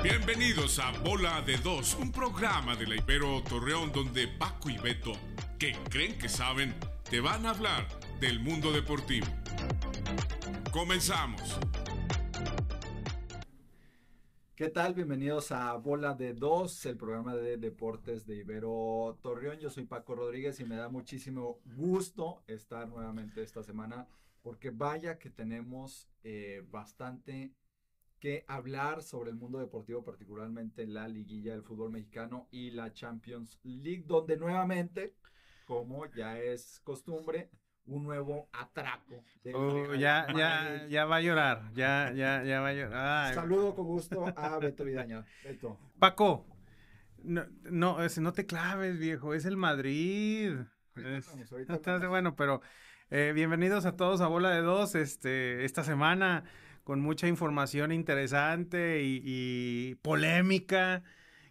Bienvenidos a Bola de Dos, un programa de la Ibero Torreón donde Paco y Beto, que creen que saben, te van a hablar del mundo deportivo. Comenzamos. ¿Qué tal? Bienvenidos a Bola de Dos, el programa de deportes de Ibero Torreón. Yo soy Paco Rodríguez y me da muchísimo gusto estar nuevamente esta semana porque vaya que tenemos eh, bastante que hablar sobre el mundo deportivo, particularmente la liguilla del fútbol mexicano y la Champions League, donde nuevamente, como ya es costumbre, un nuevo atraco. Oh, ya, va a llorar, ya, ya, ya va a llorar. Saludo con gusto a Beto Vidaña. Beto. Paco, no, no, no te claves, viejo, es el Madrid. bueno, pero eh, bienvenidos a todos a Bola de Dos este, esta semana con mucha información interesante y, polémica,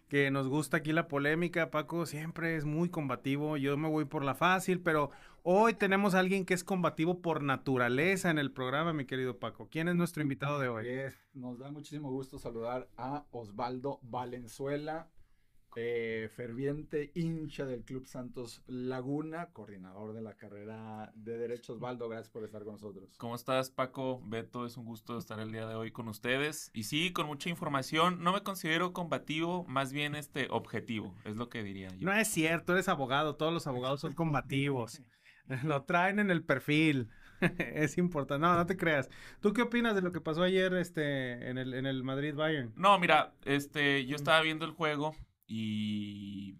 que nos gusta aquí la polémica. Paco siempre es muy combativo, yo me voy por la fácil, pero hoy tenemos a alguien que es combativo por naturaleza en el programa, mi querido Paco. ¿Quién es nuestro invitado de hoy? Nos da muchísimo gusto saludar a Osvaldo Valenzuela, eh, ferviente hincha del Club Santos Laguna, coordinador de la carrera de Derechos Valdo, gracias por estar con nosotros. ¿Cómo estás, Paco? Beto, es un gusto estar el día de hoy con ustedes. Y sí, con mucha información. No me considero combativo, más bien este objetivo, es lo que diría yo. No es cierto, eres abogado, todos los abogados son combativos. Lo traen en el perfil. es importante. No, no te creas. ¿Tú qué opinas de lo que pasó ayer este, en el, en el Madrid Bayern? No, mira, este, yo estaba viendo el juego y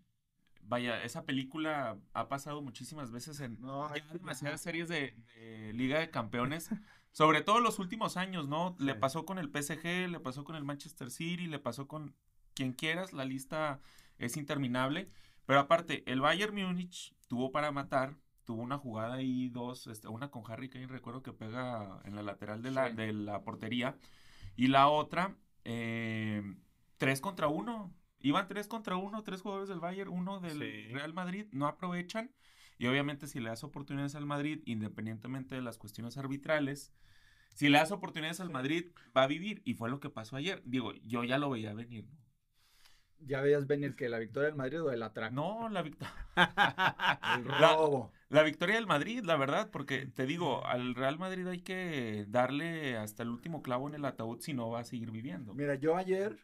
vaya, esa película ha pasado muchísimas veces en no, demasiadas series de, Liga de Campeones, sobre todo los últimos años, ¿no? Le pasó con el PSG, le pasó con el Manchester City, le pasó con quien quieras, la lista es interminable. Pero aparte, el Bayern Múnich tuvo para matar, tuvo una jugada ahí, dos, este, una con Harry Kane, recuerdo que pega en la lateral de la, portería, y la otra, eh, tres contra uno, iban tres contra uno, tres jugadores del Bayern, uno del Real Madrid, no aprovechan. Y obviamente si le das oportunidades al Madrid, independientemente de las cuestiones arbitrales, si le das oportunidades al Madrid, va a vivir. Y fue lo que pasó ayer. Digo, yo ya lo veía venir, ¿Ya veías venir que la victoria del Madrid o el atraco? No, la victoria. el robo. la, victoria del Madrid, la verdad, porque te digo, al Real Madrid hay que darle hasta el último clavo en el ataúd si no va a seguir viviendo. Mira, yo ayer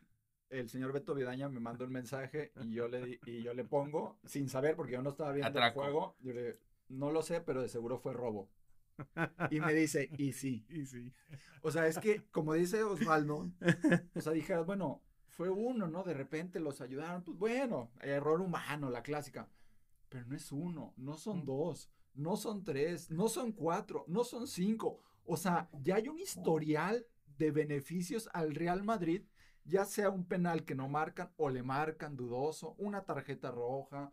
el señor Beto Vidaña me manda un mensaje y yo le, y yo le pongo, sin saber, porque yo no estaba viendo el juego, yo le, no lo sé, pero de seguro fue robo. Y me dice, y sí. Y sí. O sea, es que, como dice Osvaldo, o sea, dije, bueno, fue uno, ¿no? De repente los ayudaron, pues bueno, error humano, la clásica. Pero no es uno, no son mm. dos, no son tres, no son cuatro, no son cinco. O sea, ya hay un oh. historial de beneficios al Real Madrid ya sea un penal que no marcan o le marcan dudoso, una tarjeta roja,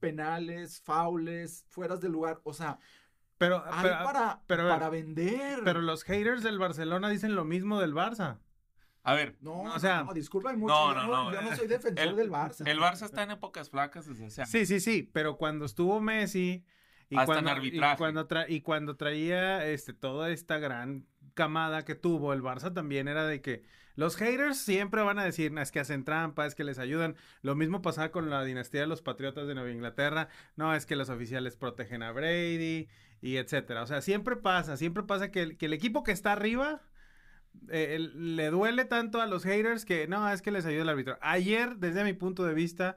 penales, faules, fueras de lugar, o sea, pero, hay para, para vender. Pero los haters del Barcelona dicen lo mismo del Barça. A ver, no, disculpa, hay mucho. No, yo no eh, soy defensor el, del Barça. El Barça está en épocas flacas Sí, sí, sí, pero cuando estuvo Messi y Hasta cuando, en arbitraje. Y cuando, y cuando traía este, toda esta gran camada que tuvo el Barça también era de que los haters siempre van a decir, es que hacen trampa, es que les ayudan. Lo mismo pasaba con la dinastía de los Patriotas de Nueva Inglaterra. No, es que los oficiales protegen a Brady y etcétera. O sea, siempre pasa, siempre pasa que el, equipo que está arriba eh, le duele tanto a los haters que no, es que les ayuda el árbitro. Ayer, desde mi punto de vista,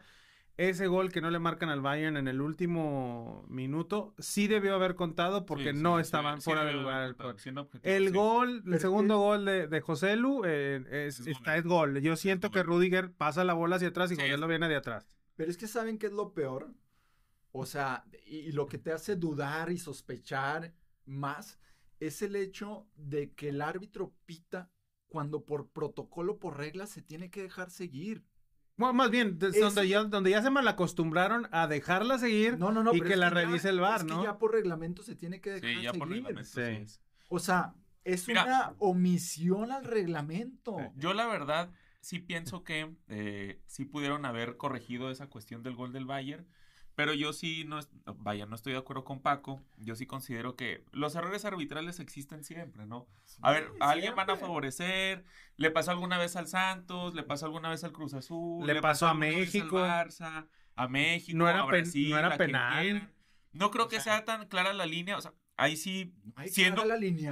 ese gol que no le marcan al Bayern en el último minuto sí debió haber contado porque no estaban fuera de lugar. el gol, el segundo gol de, José Lu eh, está es gol. Yo siento que Rudiger pasa la bola hacia atrás y José Lu viene de atrás. Pero es que saben qué es lo peor. O sea, y, lo que te hace dudar y sospechar más es el hecho de que el árbitro pita cuando por protocolo, por regla, se tiene que dejar seguir más bien, donde, ya, donde ya se malacostumbraron a dejarla seguir y que la revise el bar, ¿no? ya por reglamento se tiene que dejar sí, O sea, es una omisión al reglamento. Yo la verdad sí pienso que eh, sí pudieron haber corregido esa cuestión del gol del Bayern pero yo sí, no, vaya, no estoy de acuerdo con Paco. Yo sí considero que los errores arbitrales existen siempre, ¿no? a ver, a alguien van a favorecer. Le pasó alguna vez al Santos, le pasó alguna vez al Cruz Azul. Le, pasó, a México. Al Barça, a México. No era, a no era penal. No creo que sea tan clara la línea. O sea, ahí sí, siendo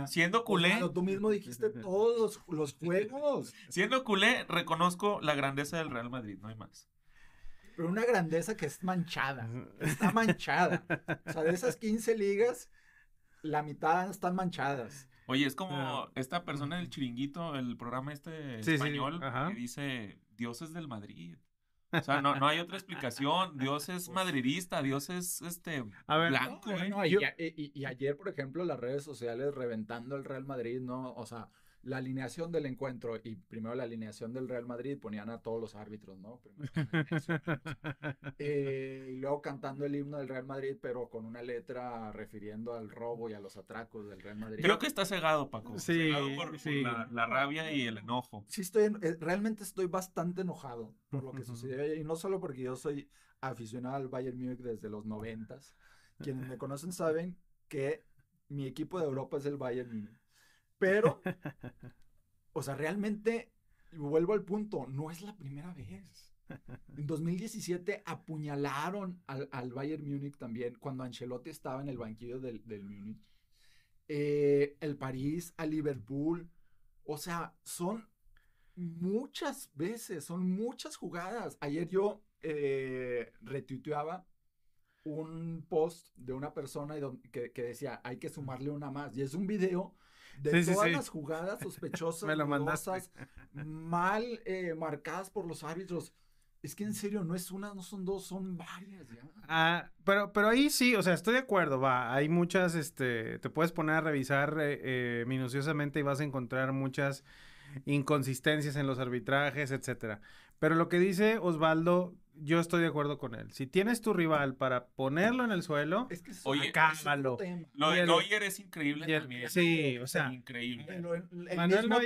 Siendo culé. tú mismo dijiste todos los juegos. Siendo culé, reconozco la grandeza del Real Madrid, no hay más pero una grandeza que es manchada, está manchada. O sea, de esas 15 ligas, la mitad están manchadas. Oye, es como ah. esta persona del chiringuito, el programa este español, que dice Dios es del Madrid. O sea, no, hay otra explicación. Dios es pues madridista, Dios es este blanco. ¿eh? y, y, ayer, por ejemplo, las redes sociales reventando el Real Madrid, ¿no? O sea, la alineación del encuentro y primero la alineación del Real Madrid ponían a todos los árbitros, ¿no? Eh, y luego cantando el himno del Real Madrid, pero con una letra refiriendo al robo y a los atracos del Real Madrid. Creo que está cegado, Paco. Sí, por, la, rabia y el enojo. Sí, estoy, eh, realmente estoy bastante enojado por lo que sucedió. Y no solo porque yo soy aficionado al Bayern Múnich desde los noventas. Quienes me conocen saben que mi equipo de Europa es el Bayern Múnich. Pero, o sea, realmente, vuelvo al punto, no es la primera vez. En 2017 apuñalaron al, Bayern Múnich también, cuando Ancelotti estaba en el banquillo del, del Múnich. Eh, el París, a Liverpool. O sea, son muchas veces, son muchas jugadas. Ayer yo eh, retuiteaba un post de una persona que, decía, hay que sumarle una más. Y es un video de todas las jugadas sospechosas, mal eh, marcadas por los árbitros. Es que en serio, no es una, no son dos, son varias. ¿ya? Ah, pero, pero ahí sí, o sea, estoy de acuerdo, va. Hay muchas, este, te puedes poner a revisar eh, eh, minuciosamente y vas a encontrar muchas inconsistencias en los arbitrajes, etcétera. Pero lo que dice Osvaldo, yo estoy de acuerdo con él. Si tienes tu rival para ponerlo en el suelo, es que Oye, cámbalo. Lo de Neuer es increíble Sí, o sea, increíble. El, Manuel mismo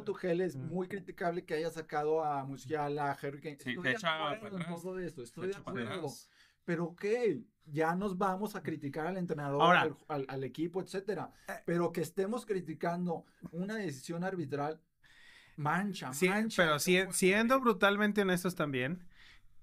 mm. Tugel, es mm. muy criticable que haya sacado a Musiala, a Herrigan. Sí, estoy de acuerdo estoy de acuerdo. Pero ok, ya nos vamos a criticar al entrenador, al, equipo, etcétera. Eh, pero que estemos criticando una decisión arbitral, mancha, mancha. Pero siendo brutalmente honestos también,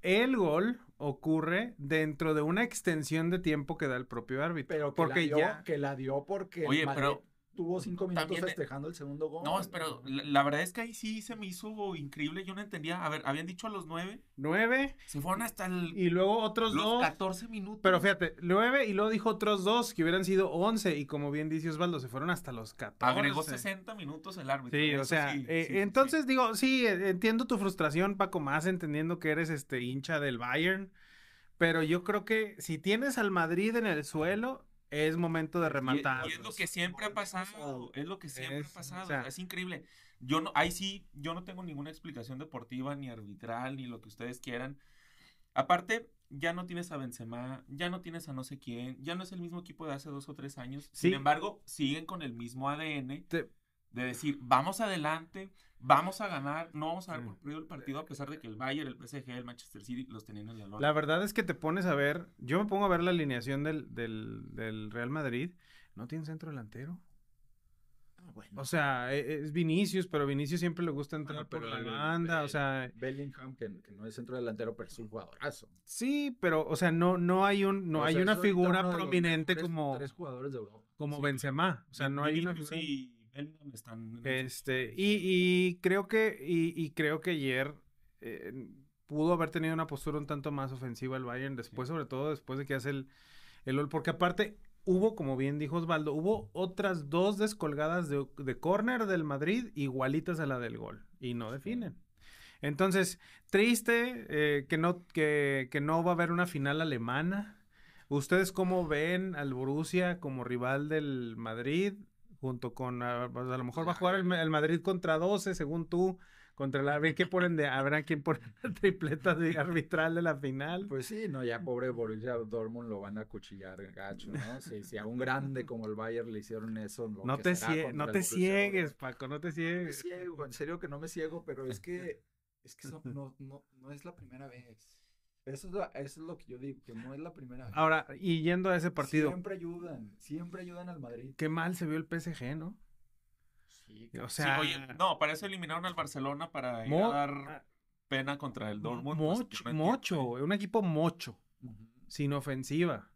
el gol ocurre dentro de una extensión de tiempo que da el propio árbitro. Pero que porque la dio, que la dio porque. Oye, pero Tuvo cinco minutos festejando el segundo gol. No, pero la, verdad es que ahí sí se me hizo increíble. Yo no entendía. A ver, habían dicho a los nueve. Nueve. Se fueron hasta el. Y luego otros los dos. 14 minutos. Pero fíjate, nueve y luego dijo otros dos que hubieran sido once. Y como bien dice Osvaldo, se fueron hasta los 14. Agregó 60 minutos el árbitro. Sí, o sea. Eh, entonces digo, sí, e, entiendo tu frustración, Paco, más entendiendo que eres este hincha del Bayern. Pero yo creo que si tienes al Madrid en el suelo, es momento de rematar. Y, es lo que siempre ha pasado, es lo que siempre ha pasado, es increíble. Yo no, ahí sí, yo no tengo ninguna explicación deportiva, ni arbitral, ni lo que ustedes quieran. Aparte, ya no tienes a Benzema, ya no tienes a no sé quién, ya no es el mismo equipo de hace dos o tres años. Sin embargo, siguen con el mismo ADN de decir, vamos adelante, vamos a ganar, no vamos a haber por el partido a pesar de que el Bayern, el PSG, el Manchester City los tenían en la lona. La verdad es que te pones a ver, yo me pongo a ver la alineación del, Real Madrid, no tiene centro delantero. Ah, bueno. O sea, e, e, es Vinicius, pero Vinicius siempre le gusta entrar ah, por la banda, o sea... Bellingham, que, no es centro delantero, pero es un jugadorazo. Sí, pero, o sea, no, no hay, un, no hay una figura prominente como... Como Benzema, o sea, no hay una este, y, creo que, y, creo que ayer eh, pudo haber tenido una postura un tanto más ofensiva el Bayern, después, sobre todo después de que hace el, gol, porque aparte hubo, como bien dijo Osvaldo, hubo otras dos descolgadas de, de córner del Madrid igualitas a la del gol y no definen. Entonces, triste eh, que, no, que, que no va a haber una final alemana. ¿Ustedes cómo ven al Borussia como rival del Madrid? junto con, ah, pues, a, lo mejor va a jugar el, Madrid contra 12, según tú, contra la, ¿qué ponen de, habrá quien pone la tripleta de arbitral de la final? Pues sí, no, ya pobre Borussia Dortmund lo van a cuchillar gacho, ¿no? Si, si, a un grande como el Bayern le hicieron eso, no, te no te ciegues, Paco, no te ciegues. en serio que no me ciego, pero es que, es que no, no, no es la primera vez. Eso es, lo, que yo digo, que no es la primera vez. Ahora, y yendo a ese partido. Siempre ayudan, siempre ayudan al Madrid. Qué mal se vio el PSG, ¿no? Sí, o sea, no, parece eso eliminaron al Barcelona para ir a dar ah, pena contra el Dortmund. Pues, mocho, un equipo mocho, sin ofensiva.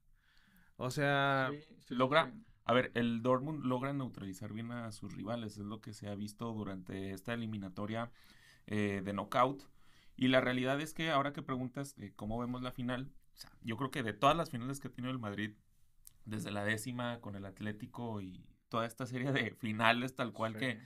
O sea, logra, a ver, el Dortmund logra neutralizar bien a sus rivales, es lo que se ha visto durante esta eliminatoria eh, de knockout y la realidad es que ahora que preguntas eh, cómo vemos la final, yo creo que de todas las finales que ha tenido el Madrid, desde la décima con el Atlético y toda esta serie de finales tal cual que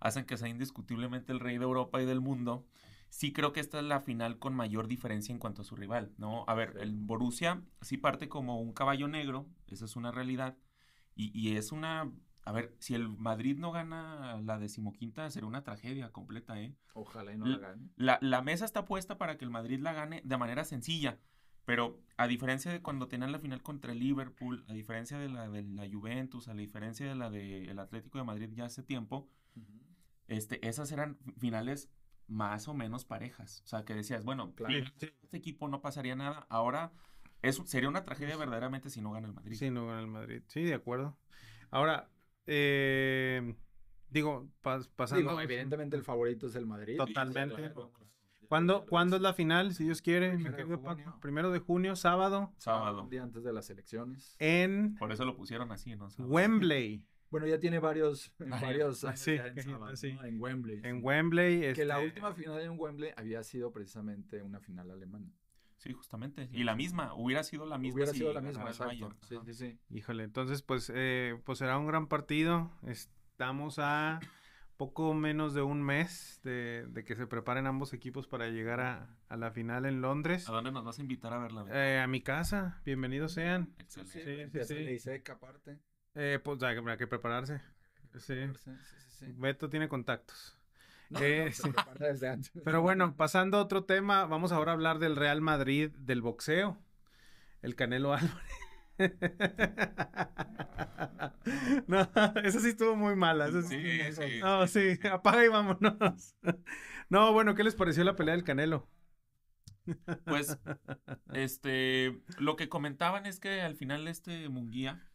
hacen que sea indiscutiblemente el rey de Europa y del mundo, sí creo que esta es la final con mayor diferencia en cuanto a su rival, ¿no? A ver, el Borussia sí parte como un caballo negro, esa es una realidad, y es una a ver, si el Madrid no gana la decimoquinta, será una tragedia completa, ¿eh? Ojalá y no la, gane. La, mesa está puesta para que el Madrid la gane de manera sencilla, pero a diferencia de cuando tenían la final contra el Liverpool, a diferencia de la de la Juventus, a diferencia de la del Atlético de Madrid ya hace tiempo, este, esas eran finales más o menos parejas. O sea, que decías, bueno, este equipo no pasaría nada. Ahora sería una tragedia pues verdaderamente si no gana el Madrid. Si no gana el Madrid, sí, de acuerdo. Ahora, eh, digo, pasando. Pues evidentemente el favorito es el Madrid. Totalmente. ¿Cuándo, es la final? Si Dios quiere. Primero, de, junio. sábado. Sábado. día antes de las elecciones. En. Por eso lo pusieron así, ¿no? Wembley. Bueno, ya tiene varios, varios en, en Wembley. En Wembley. Que la este última final en Wembley había sido precisamente una final alemana. Sí, justamente. y la misma, hubiera sido la misma. Hubiera sido la misma, Híjole, entonces pues, eh, pues será un gran partido. Estamos a poco menos de un mes de, que se preparen ambos equipos para llegar a, la final en Londres. ¿A dónde nos vas a invitar a verla? Eh, a mi casa, bienvenidos sean. Excelente. Sí, sí, sí. Y seca aparte. Eh, pues hay que prepararse. Sí. Sí, sí, sí. Beto tiene contactos. Eh, Pero bueno, pasando a otro tema, vamos ahora a hablar del Real Madrid del boxeo. El Canelo Álvarez. no, esa sí estuvo muy mala. sí, sí, sí, apaga y vámonos. No, bueno, ¿qué les pareció la pelea del Canelo? Pues, este, lo que comentaban es que al final este Munguía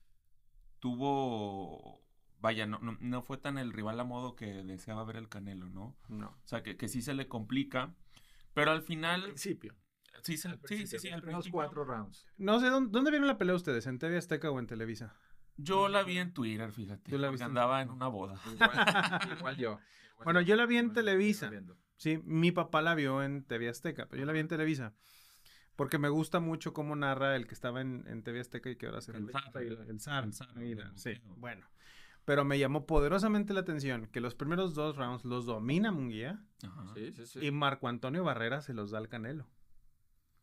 tuvo vaya, no, no, fue tan el rival a modo que deseaba ver el Canelo, ¿no? No. O sea, que, que sí se le complica, pero al final... principio. Sí, sí, sí, al principio. Los cuatro rounds. No sé, ¿dónde, ¿dónde vieron la pelea ustedes? ¿En TV Azteca o en Televisa? Yo la vi en Twitter, fíjate. Yo la vi andaba en una boda. Igual, yo. bueno, yo la vi en Televisa. Sí, mi papá la vio en TV Azteca, pero yo la vi en Televisa. Porque me gusta mucho cómo narra el que estaba en, TV Azteca y que ahora se... El, el, el, el SAR. El SAR. Sí, bueno. Pero me llamó poderosamente la atención que los primeros dos rounds los domina Munguía. Y Marco Antonio Barrera se los da al Canelo.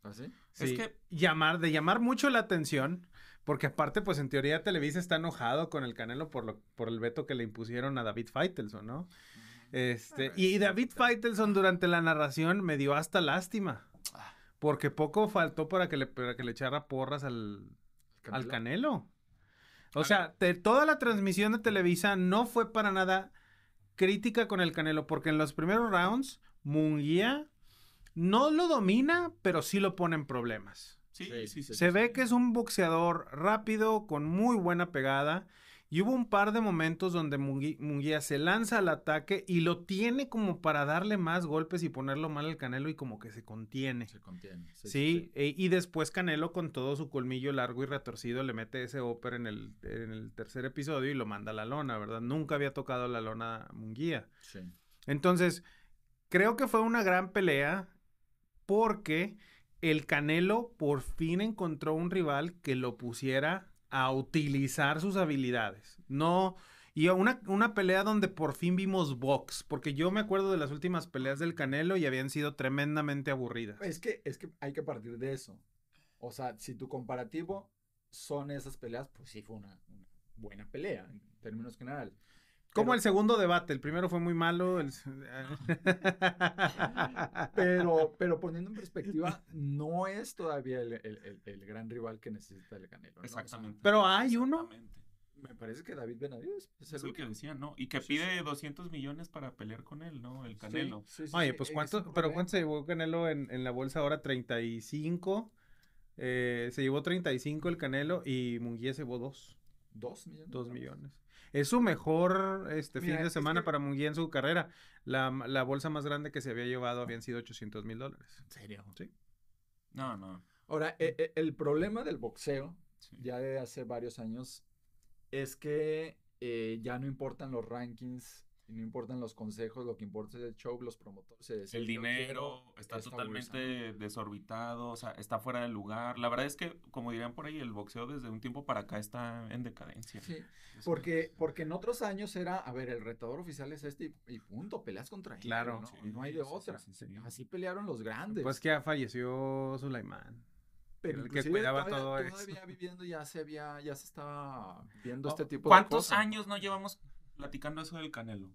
¿Ah, sí? Es que llamar, de llamar mucho la atención, porque aparte, pues en teoría Televisa está enojado con el Canelo por, lo, por el veto que le impusieron a David Feitelson, ¿no? Este, y David Feitelson durante la narración me dio hasta lástima. Ah. Porque poco faltó para que le, que le echara porras al, al Canelo. O sea, toda la transmisión de Televisa no fue para nada crítica con el Canelo, porque en los primeros rounds, Munguía no lo domina, pero sí lo pone en problemas. sí, se ve que es un boxeador rápido, con muy buena pegada. Y hubo un par de momentos donde Munguía se lanza al ataque y lo tiene como para darle más golpes y ponerlo mal al Canelo y como que se contiene. Se contiene. Sí. Eh, y después Canelo con todo su colmillo largo y retorcido le mete ese óper en el, tercer episodio y lo manda a la lona, ¿verdad? Nunca había tocado la lona Munguía. Sí. Entonces, creo que fue una gran pelea porque el Canelo por fin encontró un rival que lo pusiera a utilizar sus habilidades. No. Y una, una pelea donde por fin vimos box, porque yo me acuerdo de las últimas peleas del Canelo y habían sido tremendamente aburridas. Es que, es que hay que partir de eso. O sea, si tu comparativo son esas peleas, pues sí fue una, una buena pelea en términos generales. Como el segundo debate, el primero fue muy malo. Eh. pero, pero poniendo en perspectiva, no es todavía el, gran rival que necesita el Canelo. Exactamente. Pero hay uno. Me parece que David Benavides es, el, que decía, ¿no? Y que pide 200 millones para pelear con él, ¿no? El Canelo. Oye, pues ¿cuánto, pero ¿cuánto se llevó Canelo en, la bolsa ahora? 35. Eh, se llevó 35 el Canelo y Munguía se llevó 2. ¿2 millones? 2 millones. Es su mejor este, fin de semana para Munguía en su carrera. La, bolsa más grande que se había llevado habían sido 800 mil dólares. ¿En serio? Sí. No, no. Ahora, e, e, el problema del boxeo, ya de hace varios años, es que eh, ya no importan los rankings no importan los consejos, lo que importa es el show, los promotores. el, dinero está, totalmente desorbitado, o sea, está fuera de lugar. La verdad es que, como dirían por ahí, el boxeo desde un tiempo para acá está en decadencia. Sí, porque, porque en otros años era, a ver, el retador oficial es este y, punto, peleas contra él. Claro. ¿no? hay de otra. Así pelearon los grandes. Pues que ya falleció Sulaimán pero el que cuidaba todo todavía viviendo ya se había, ya se estaba viendo oh, este tipo de cosas. ¿Cuántos años no llevamos platicando eso del Canelo.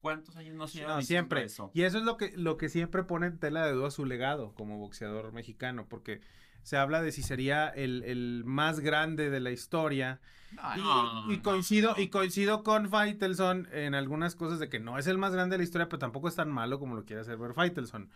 ¿cuántos años no se no, siempre eso? Y eso es lo que, lo que siempre pone en tela de duda su legado como boxeador mexicano, porque se habla de si sería el, más grande de la historia. y, coincido, y coincido con Faitelson en algunas cosas de que no es el más grande de la historia, pero tampoco es tan malo como lo quiere hacer ver Faitelson.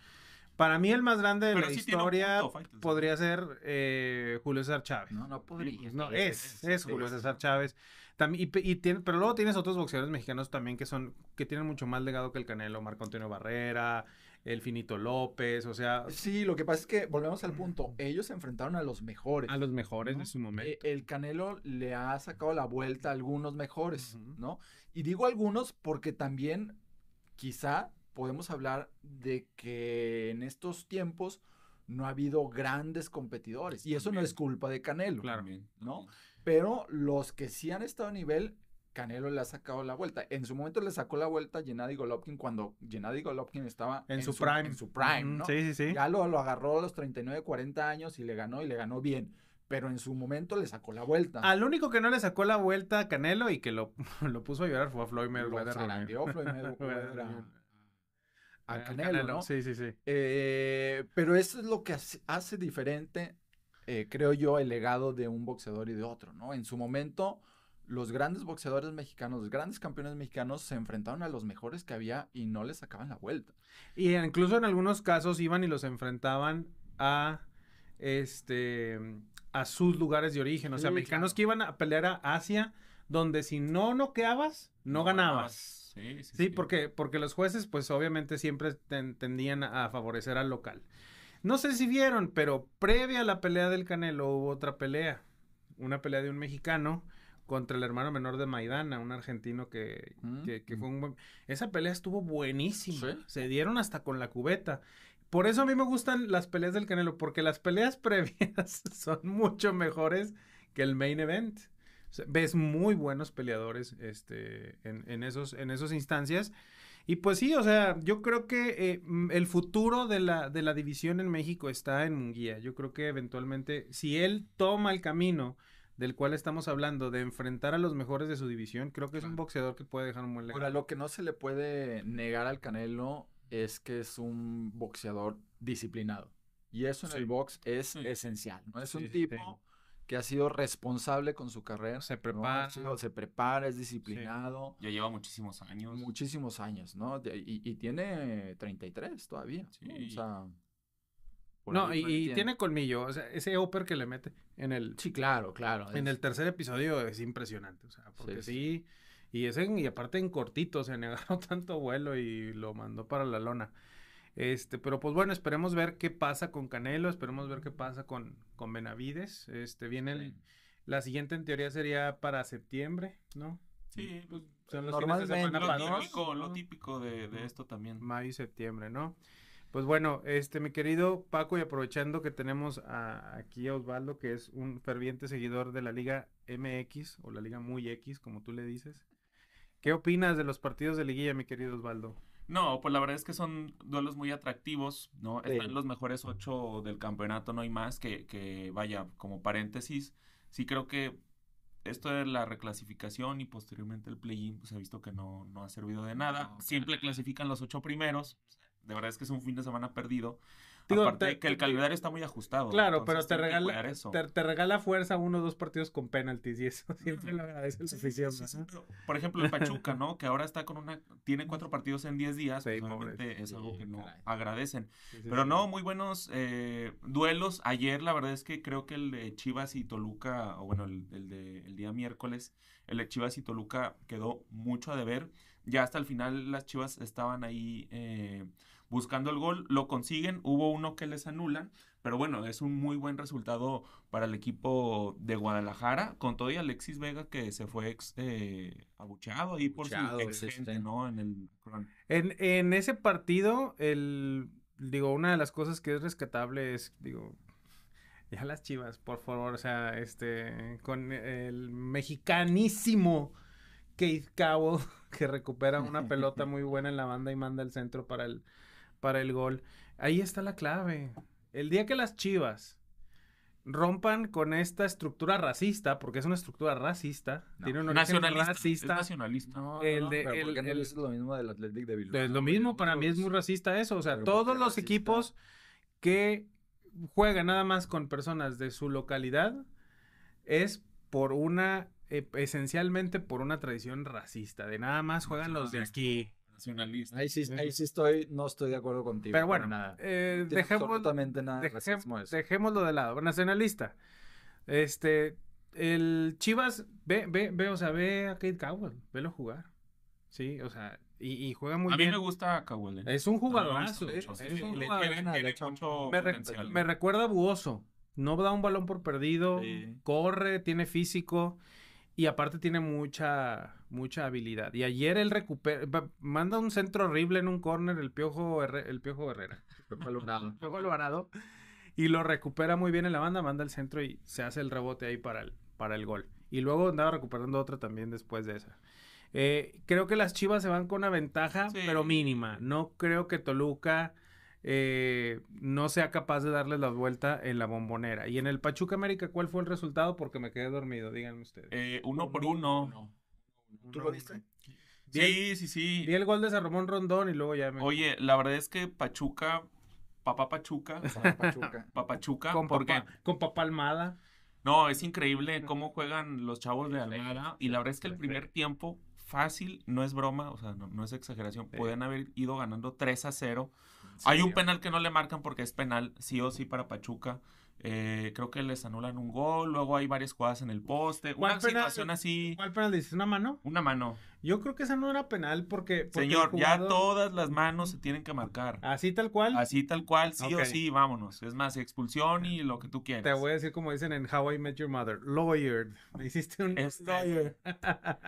Para mí el más grande de la historia podría ser eh, Julio César Chávez. No, no podría. No, es, es Julio César Chávez. También, y, pero luego tienes otros boxeadores mexicanos también que son, que tienen mucho más legado que el Canelo, Marco Antonio Barrera, el Finito López, o sea. Sí, lo que pasa es que volvemos al mm. punto. Ellos se enfrentaron a los mejores. A los mejores en de su momento. E, el Canelo le ha sacado la vuelta a algunos mejores, ¿no? Y digo algunos porque también quizá podemos hablar de que en estos tiempos no ha habido grandes competidores. Y eso no es culpa de Canelo. Claro. ¿No? Pero los que sí han estado a nivel, Canelo le ha sacado la vuelta. En su momento le sacó la vuelta a Gennady Golovkin cuando Gennady Golovkin estaba en, su, prime. En su prime, ¿no? Sí, sí, sí. Ya lo, agarró a los 39, 40 años y le ganó y le ganó bien pero en su momento le sacó la vuelta. Al único que no le sacó la vuelta a Canelo y que lo, lo puso a llorar fue a Floyd Mayweather. Lo Floyd Mayweather a, eh, Canelo, ¿no? Sí, sí, sí. Eh, pero eso es lo que hace diferente eh, creo yo, el legado de un boxeador y de otro, ¿no? En su momento, los grandes boxeadores mexicanos, los grandes campeones mexicanos se enfrentaron a los mejores que había y no les sacaban la vuelta. Y incluso en algunos casos iban y los enfrentaban a este a sus lugares de origen, o sea, mexicanos que iban a pelear a Asia donde si no noqueabas no, no ganabas. Sí, sí, sí, porque porque los jueces pues obviamente siempre tendían a favorecer al local. No sé si vieron, pero previa a la pelea del Canelo hubo otra pelea. Una pelea de un mexicano contra el hermano menor de Maidana, un argentino que, mm, que, fue mm. un buen... Esa pelea estuvo buenísima. Se dieron hasta con la cubeta. Por eso a mí me gustan las peleas del Canelo, porque las peleas previas son mucho mejores que el main event. ves muy buenos peleadores este, en, en, esos, en esas instancias. Y pues sí, o sea, yo creo que eh, mm, el futuro de la, de la división en México está en Munguía. Yo creo que eventualmente, si él toma el camino del cual estamos hablando, de enfrentar a los mejores de su división, creo que es un boxeador que puede dejar un buen Ahora, lo que no se le puede negar al Canelo es que es un boxeador disciplinado. Y eso en el box es esencial, ¿no? Es un tipo que ha sido responsable con su carrera. Se prepara. Se prepara, es disciplinado. Ya lleva muchísimos años. Muchísimos años, ¿no? y, tiene 33 todavía. Sí. O sea... No, y, tiene. colmillo. O sea, ese upper que le mete en el... Sí, claro, claro. En el tercer episodio es impresionante. O sea, porque sí... y, es y aparte en cortito, se negaron tanto vuelo y lo mandó para la lona. Este, pero pues bueno, esperemos ver qué pasa con Canelo, esperemos ver qué pasa con, con Benavides. Este, viene la siguiente en teoría sería para septiembre, ¿no? Sí, pues son los lo típico, Lo típico de, esto también. Mayo y septiembre, ¿no? Pues bueno, este, mi querido Paco, y aprovechando que tenemos aquí a Osvaldo, que es un ferviente seguidor de la Liga MX, o la Liga Muy X, como tú le dices. ¿Qué opinas de los partidos de liguilla, mi querido Osvaldo? No, pues la verdad es que son duelos muy atractivos, ¿no? Están los mejores ocho del campeonato, no hay más que, que, vaya, como paréntesis, sí creo que esto de la reclasificación y posteriormente el play-in, pues ha visto que no, no ha servido de nada. Siempre clasifican los ocho primeros, de verdad es que es un fin de semana perdido que el calendario está muy ajustado. Claro, pero te regala, Te, regala fuerza uno o dos partidos con penaltis y eso siempre lo agradecen el por ejemplo, el Pachuca, ¿no? Que ahora está con una. Tiene cuatro partidos en diez días. Pues, es algo que no agradecen. pero no, muy buenos eh, duelos. Ayer, la verdad es que creo que el de Chivas y Toluca, o bueno, el, el, de, el día miércoles, el de Chivas y Toluca quedó mucho a deber. Ya hasta el final las Chivas estaban ahí. Eh, buscando el gol, lo consiguen, hubo uno que les anulan, pero bueno, es un muy buen resultado para el equipo de Guadalajara, con todo y Alexis Vega que se fue eh, abuchado ahí por gente, ¿no? En, el... en, ese partido, el, digo, una de las cosas que es rescatable es, digo, ya las chivas, por favor, o sea, este, con el mexicanísimo Keith Cowell, que recupera una pelota muy buena en la banda y manda el centro para el, para el gol. Ahí está la clave. El día que las Chivas rompan con esta estructura racista, porque es una estructura racista, tiene un nacionalista. racista. nacionalista. el de, el, es lo mismo del Athletic de Bilbao. Es lo mismo, para mí es muy racista eso. O sea, todos los equipos que juegan nada más con personas de su localidad es por una, eh, esencialmente por una tradición racista, de nada más juegan los de aquí nacionalista. Ahí sí, ahí sí estoy, no estoy de acuerdo contigo. Pero bueno, nada. Eh, dejémoslo, nada de dejémoslo de lado. Nacionalista. Este, el Chivas, ve, ve, ve, o sea, ve a Kate Cowell, velo jugar. Sí, o sea, y, juega muy bien. A mí me gusta Cowell. ¿eh? Es un jugadorazo. Me recuerda a Buoso. No da un balón por perdido, corre, tiene físico. Y aparte tiene mucha, mucha habilidad. Y ayer él recupera, manda un centro horrible en un corner el Piojo, el Piojo Herrera. Y lo recupera muy bien en la banda, manda el centro y se hace el rebote ahí para el, para el gol. Y luego andaba recuperando otra también después de esa. Eh, creo que las Chivas se van con una ventaja, pero mínima. No creo que Toluca eh, no sea capaz de darles la vuelta en la bombonera. Y en el Pachuca América, ¿cuál fue el resultado? Porque me quedé dormido, díganme ustedes. Eh, uno por uno. ¿Tú lo viste? Sí, sí, sí. Vi el gol de San Ramón Rondón y luego ya me... Oye, la verdad es que Pachuca, papá Pachuca, papá Pachuca, con, porque... papá, con Almada. No, es increíble cómo juegan los chavos de Alegra Y la verdad es que el primer tiempo, fácil, no es broma, o sea, no, es exageración, Podían pueden haber ido ganando 3 a 0 hay un penal que no le marcan porque es penal, sí o sí, para Pachuca. Eh, creo que les anulan un gol, luego hay varias jugadas en el poste. Una situación así. ¿Cuál penal dices? ¿Una mano? Una mano. Yo creo que esa no era penal porque. Señor, ya todas las manos se tienen que marcar. Así tal cual. Así tal cual, sí o sí, vámonos. Es más, expulsión y lo que tú quieras. Te voy a decir como dicen en How I Met Your Mother: me Hiciste un. Este, lawyer.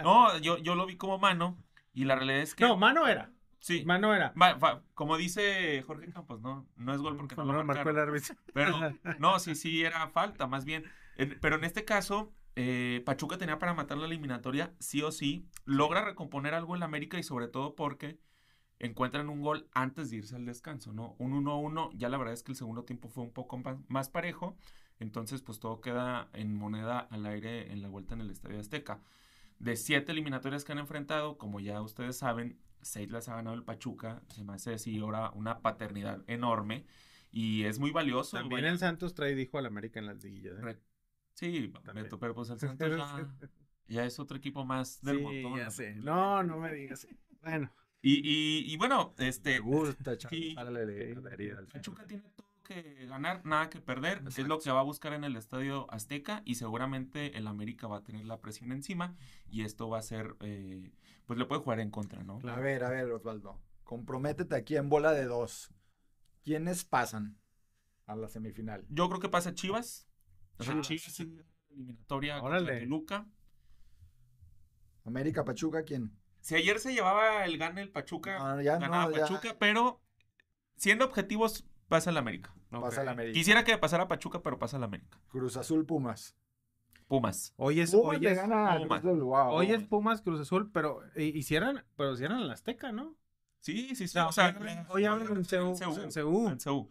no, yo, yo lo vi como mano y la realidad es que. No, mano era. Sí. Mano era. como dice Jorge Campos, no, no es gol porque no, lo marcó el árbitro. Pero, no, sí, sí, era falta, más bien. Pero en este caso, eh, Pachuca tenía para matar la eliminatoria, sí o sí. Logra recomponer algo en la América y sobre todo porque encuentran un gol antes de irse al descanso, ¿no? Un 1-1, ya la verdad es que el segundo tiempo fue un poco más parejo. Entonces, pues todo queda en moneda al aire en la vuelta en el Estadio Azteca. De siete eliminatorias que han enfrentado, como ya ustedes saben, seis las ha ganado el Pachuca, se me decir ahora una paternidad enorme y es muy valioso. También el Santos trae, dijo al América en las liguillas. ¿eh? Sí, pero pues el Santos ya, es otro equipo más del sí, montón. No, no me digas. Bueno. Y, bueno, este. Me gusta, chaval. Pachuca tiene todo que ganar, nada que perder, es lo que se va a buscar en el Estadio Azteca y seguramente el América va a tener la presión encima y esto va a ser, eh, pues le puede jugar en contra, ¿no? A ver, a ver, Osvaldo, comprométete aquí en bola de dos. ¿Quiénes pasan a la semifinal? Yo creo que pasa Chivas. Chivas, eliminatoria Órale. Toluca. América, Pachuca, ¿quién? Si ayer se llevaba el gane el Pachuca, ah, ganaba Pachuca, pero siendo objetivos, pasa el América. Pasa la América. Quisiera que pasara Pachuca, pero pasa la América. Cruz Azul Pumas. Pumas. Hoy es Pumas. Hoy es, gana Pumas. Cruz Hoy es Pumas Cruz Azul, pero hicieran, pero cierran la Azteca, ¿no? Sí, sí, sí. o sea, hoy hablan en En En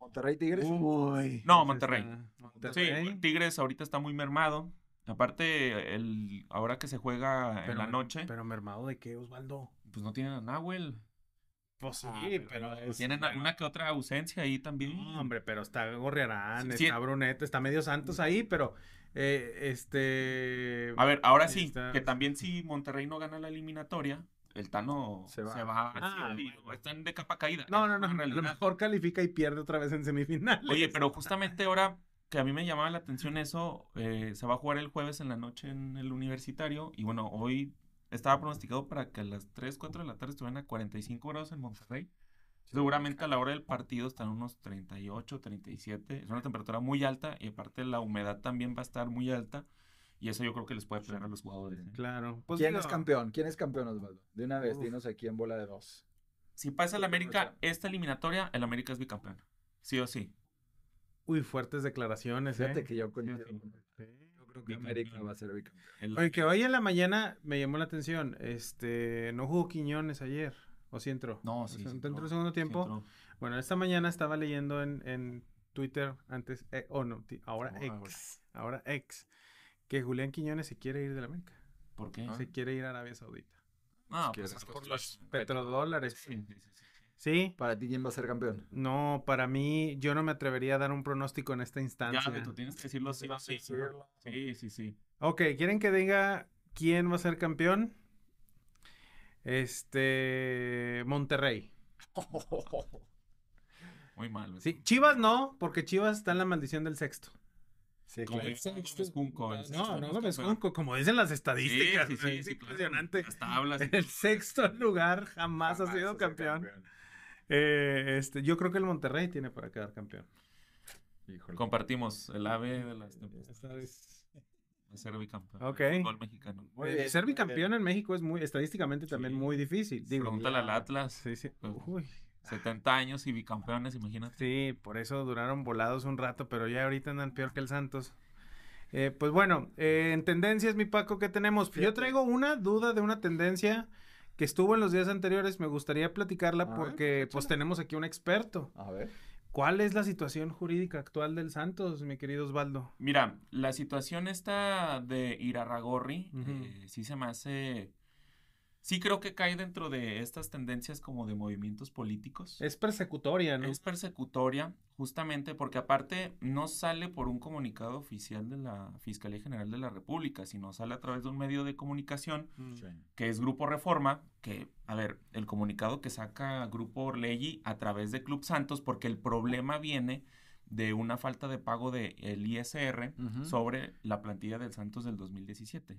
Monterrey Tigres. Uy, no, Monterrey. Sí, Tigres ahorita está muy mermado. Aparte, el, ahora que se juega en la noche. Pero mermado de qué, Osvaldo. Pues no tienen Nahuel. Pues sí, pero. es... Tienen alguna que otra ausencia ahí también. No, hombre, pero está Gorriarán, está está medio Santos ahí, pero. Eh, este. A ver, ahora sí, que también si Monterrey no gana la eliminatoria, el Tano se va. Se va ah, Están de capa caída. No, no, no. lo mejor califica y pierde otra vez en semifinal. Oye, pero justamente ahora que a mí me llamaba la atención eso, eh, se va a jugar el jueves en la noche en el universitario. Y bueno, hoy estaba pronosticado para que a las 3, 4 de la tarde estuvieran a 45 grados en Monterrey. Seguramente a la hora del partido están unos 38, 37. Es una temperatura muy alta y aparte la humedad también va a estar muy alta. Y eso yo creo que les puede frenar a los jugadores. ¿eh? Claro. Pues ¿Quién es campeón? ¿Quién es campeón, Osvaldo? De una vez, Uf. dinos aquí en bola de dos. Si pasa el América esta eliminatoria, el América es bicampeón. Sí o sí. Uy, fuertes declaraciones. Fíjate ¿eh? que yo que América va a ser Oye, que hoy en la mañana me llamó la atención. Este, no jugó Quiñones ayer. ¿O si entró? No, sí. entró en el segundo tiempo. bueno, esta mañana estaba leyendo en, en Twitter, antes, o eh, oh no, ahora oh, ex. Ahora. ex. Que Julián Quiñones se quiere ir de la América. ¿Por qué? Se quiere ir a Arabia Saudita. Ah, pues pues por los petrodólares. ¿Sí? ¿Para ti quién va a ser campeón? No, para mí, yo no me atrevería a dar un pronóstico en esta instancia. Ya, tú tienes que decirlo así, vas Sí, sí, sí. Ok, ¿quieren que diga quién va a ser campeón? Este. Monterrey. Muy mal. Sí, Chivas no, porque Chivas está en la maldición del sexto. Sí, como claro. Dicen, ¿eh? no, no Gómez como dicen las estadísticas. Sí, sí, es impresionante. El sexto lugar jamás, ha sido campeón. Eh, este, yo creo que el Monterrey tiene para quedar campeón. Compartimos el ave de las eh, tempestades. ser bicampeón. Ok. mexicano. Eh, ser bicampeón en México es muy, estadísticamente también muy difícil. Digo, Pregúntale al Atlas. Sí, sí. 70 pues, años y bicampeones, imagínate. Sí, por eso duraron volados un rato, pero ya ahorita andan peor que el Santos. pues bueno, en tendencias, mi Paco, ¿qué tenemos? Yo traigo una duda de una tendencia que estuvo en los días anteriores, me gustaría platicarla ah, porque pues tenemos aquí un experto. A ver. ¿Cuál es la situación jurídica actual del Santos, mi querido Osvaldo? Mira, la situación esta de Irarragorri eh, sí se me hace sí creo que cae dentro de estas tendencias como de movimientos políticos. Es persecutoria, ¿no? Es persecutoria, justamente porque aparte no sale por un comunicado oficial de la Fiscalía General de la República, sino sale a través de un medio de comunicación mm. que es Grupo Reforma, que, a ver, el comunicado que saca Grupo Orlegi a través de Club Santos, porque el problema viene de una falta de pago del ISR sobre la plantilla del Santos del 2017.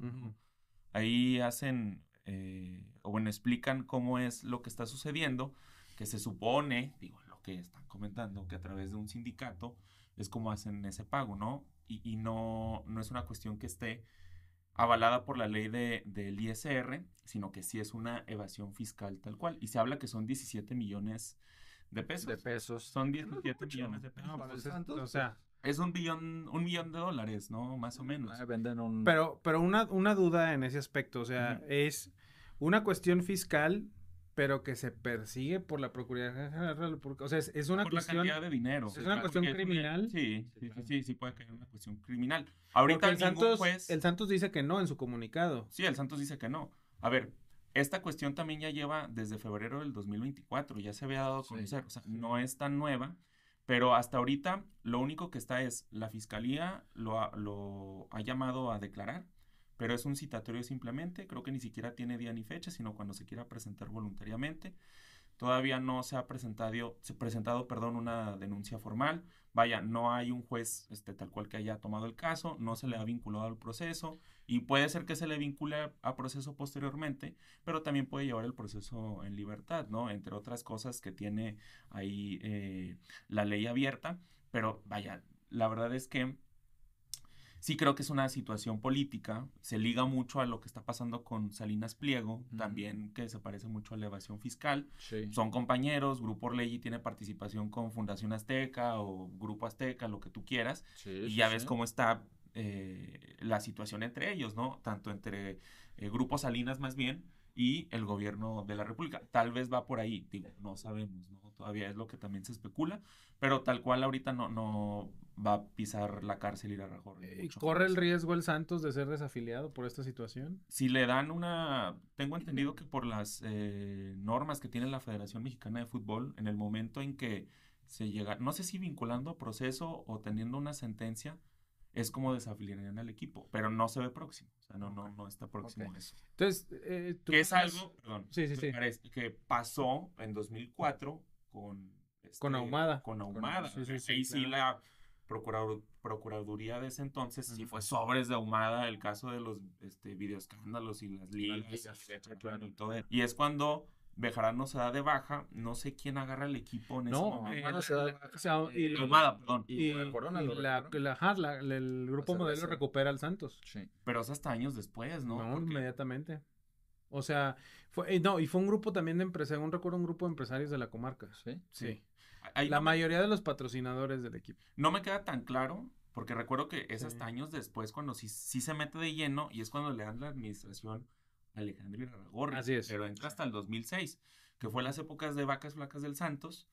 Ahí hacen eh, o bueno, explican cómo es lo que está sucediendo, que se supone, digo, lo que están comentando, que a través de un sindicato es como hacen ese pago, ¿no? Y, no, no es una cuestión que esté avalada por la ley de, del ISR, sino que sí es una evasión fiscal tal cual. Y se habla que son 17 millones de pesos. De pesos. Son 17 millones de pesos. Pues o sea, es un billón, un millón de dólares, ¿no? Más o menos. Ah, pero, pero una, una, duda en ese aspecto, o sea, es una cuestión fiscal, pero que se persigue por la Procuraduría General, o sea, es, es una cuestión... de dinero. Es una cuestión criminal. Sí, sí, sí, sí, puede caer una cuestión criminal. Ahorita el Santos, el Santos dice que no en su comunicado. Sí, el Santos dice que no. A ver, esta cuestión también ya lleva desde febrero del 2024, ya se había dado a conocer, o sea, no es tan nueva. Pero hasta ahorita lo único que está es la fiscalía lo ha, llamado a declarar, pero es un citatorio simplemente, creo que ni siquiera tiene día ni fecha, sino cuando se quiera presentar voluntariamente. Todavía no se ha presentado, se presentado perdón, una denuncia formal. Vaya, no hay un juez este, tal cual que haya tomado el caso, no se le ha vinculado al proceso y puede ser que se le vincule a proceso posteriormente, pero también puede llevar el proceso en libertad, ¿no? Entre otras cosas que tiene ahí eh, la ley abierta, pero vaya, la verdad es que sí creo que es una situación política, se liga mucho a lo que está pasando con Salinas Pliego, también que se parece mucho a la evasión fiscal. Son compañeros, Grupo y tiene participación con Fundación Azteca o Grupo Azteca, lo que tú quieras, y ya ves cómo está eh, la situación entre ellos, ¿no? Tanto entre eh, grupos Salinas más bien y el gobierno de la República. Tal vez va por ahí, digo, no sabemos, ¿no? Todavía es lo que también se especula, pero tal cual ahorita no, no va a pisar la cárcel y la rajor. corre el riesgo el Santos de ser desafiliado por esta situación? Si le dan una... Tengo entendido que por las eh, normas que tiene la Federación Mexicana de Fútbol, en el momento en que se llega, no sé si vinculando proceso o teniendo una sentencia, es como desafiliarían al equipo, pero no se ve próximo, o sea, no, no, no está próximo eso. Entonces, eh, que es algo, perdón, que pasó en 2004 este, con... con Ahumada. Con Ahumada. sí, sí, la procuraduría de ese entonces, sí fue sobres de Ahumada el caso de los este, videoescándalos y las ligas, y Y es cuando Bejarano se da de baja, no sé quién agarra el equipo en ese momento. Eh, se da de baja. Eh, perdón. Y, el grupo modelo recupera al Santos. Sí. Pero es hasta años después, ¿no? No, inmediatamente. O sea, fue, eh, no, y fue un grupo también de empresarios, un recuerdo un grupo de empresarios de la comarca. Sí. Sí. la mayoría de los patrocinadores del equipo. No me queda tan claro, porque recuerdo que es hasta años después cuando sí se mete de lleno y es cuando le dan la administración Alejandro Iragorri. Así es. Pero entra hasta el 2006, que fue las épocas de vacas flacas del Santos.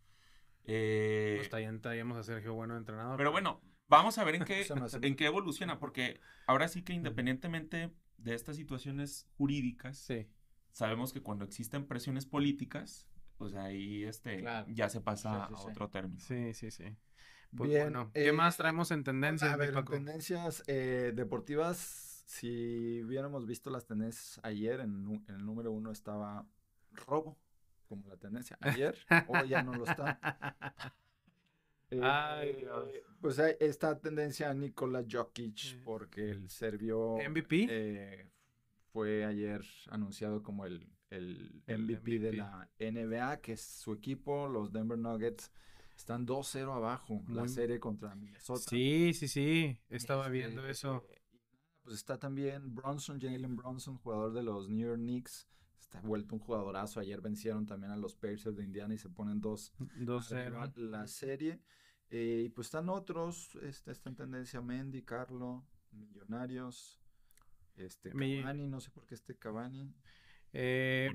Eh, pues entraíamos a Sergio Bueno entrenador. Pero bueno, vamos a ver en qué, en qué evoluciona, porque ahora sí que independientemente de estas situaciones jurídicas, sí. sabemos que cuando existen presiones políticas, pues ahí este, ya se pasa a otro término. Sí, sí, sí. Pues bueno, eh, ¿qué más traemos en tendencias? A ver, tendencias eh, deportivas si hubiéramos visto las tendencias ayer, en, el número uno estaba robo, como la tendencia ayer, hoy ya no lo está. Eh, pues hay esta tendencia a Nikola Jokic, porque el serbio. ¿MVP? Eh, fue ayer anunciado como el, el, MVP, de la NBA, que es su equipo, los Denver Nuggets. Están 2-0 abajo la serie contra Minnesota. Sí, sí, sí. Estaba este, viendo eso pues está también Bronson, Jalen Bronson, jugador de los New York Knicks. Está vuelto un jugadorazo. Ayer vencieron también a los Pacers de Indiana y se ponen dos, dos la serie. Eh, y pues están otros, este, está en tendencia Mendy, Carlo, Millonarios, este, Cavani, no sé por qué este Cavani. Eh,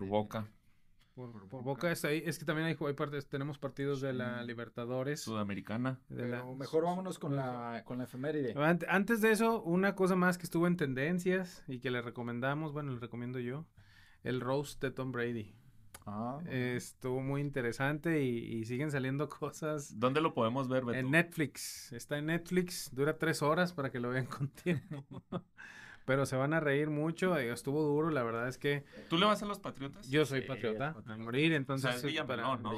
Boca. ahí. Es que también hay, partes, tenemos partidos de la Libertadores. Sudamericana. mejor vámonos con la, con efeméride. Antes de eso, una cosa más que estuvo en tendencias y que le recomendamos, bueno, le recomiendo yo, el roast de Tom Brady. Ah, estuvo muy interesante y, siguen saliendo cosas. ¿Dónde lo podemos ver, En Netflix. Está en Netflix. Dura tres horas para que lo vean contigo pero se van a reír mucho. Eh, estuvo duro, la verdad es que. ¿Tú le vas a los Patriotas? Yo soy patriota, a morir, entonces. O ¿no?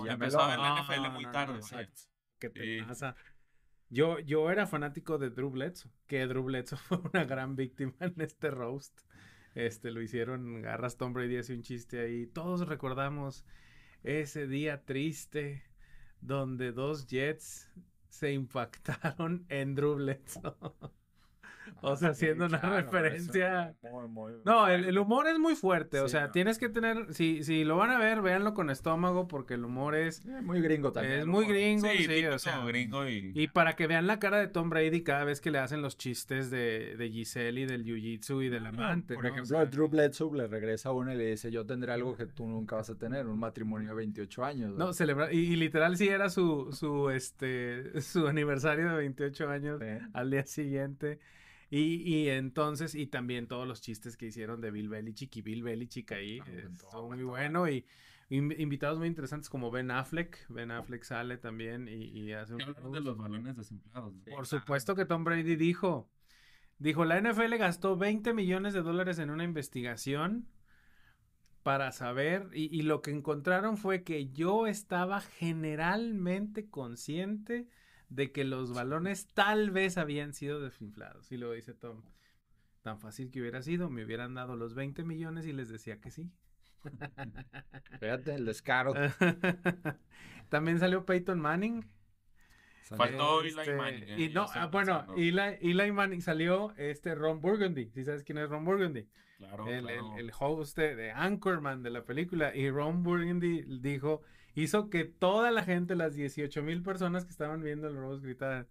la NFL muy tarde. ¿Qué te pasa? Yo, yo era fanático de Drew que Drew fue una gran víctima en este roast. Este, lo hicieron, garras Tom Brady hace un chiste ahí. Todos recordamos ese día triste donde dos Jets se impactaron en Drew o sea, haciendo una referencia. no, el, humor es muy fuerte. o sea, tienes que tener. Si, si lo van a ver, véanlo con estómago, porque el humor es. Eh, muy gringo también. Es muy gringo, sí, Gringo y... y... para que vean la cara de Tom Brady cada vez que le hacen los chistes de, de Giselle y del jiu-jitsu y del ah, amante. Por ejemplo, a Drew Bledsoe le regresa a uno y le dice: Yo tendré algo que tú nunca vas a tener, un matrimonio de 28 años. No, Y, literal, sí era su, su, este, su aniversario de 28 años al día siguiente. Y, entonces, y también todos los chistes que hicieron de Bill Belichick y Bill Belichick ah, ahí, muy bueno y invitados muy interesantes como Ben Affleck. Ben Affleck sale también y, hace un... de los balones desempleados. Por supuesto que Tom Brady dijo. Dijo, la NFL gastó 20 millones de dólares en una investigación para saber y, y lo que encontraron fue que yo estaba generalmente consciente de que los balones tal vez habían sido desinflados. Y luego dice Tom, tan fácil que hubiera sido, me hubieran dado los 20 millones y les decía que sí. Fíjate el descaro. También salió Peyton Manning. Faltó Eli este, Manning. Eh, y no, ah, bueno, Eli, Manning salió este Ron Burgundy. Si sabes quién es Ron Burgundy. Claro, el, el, host de Anchorman de la película. Y Ron Burgundy dijo hizo que toda la gente, las 18 mil personas que estaban viendo el Rose gritaran,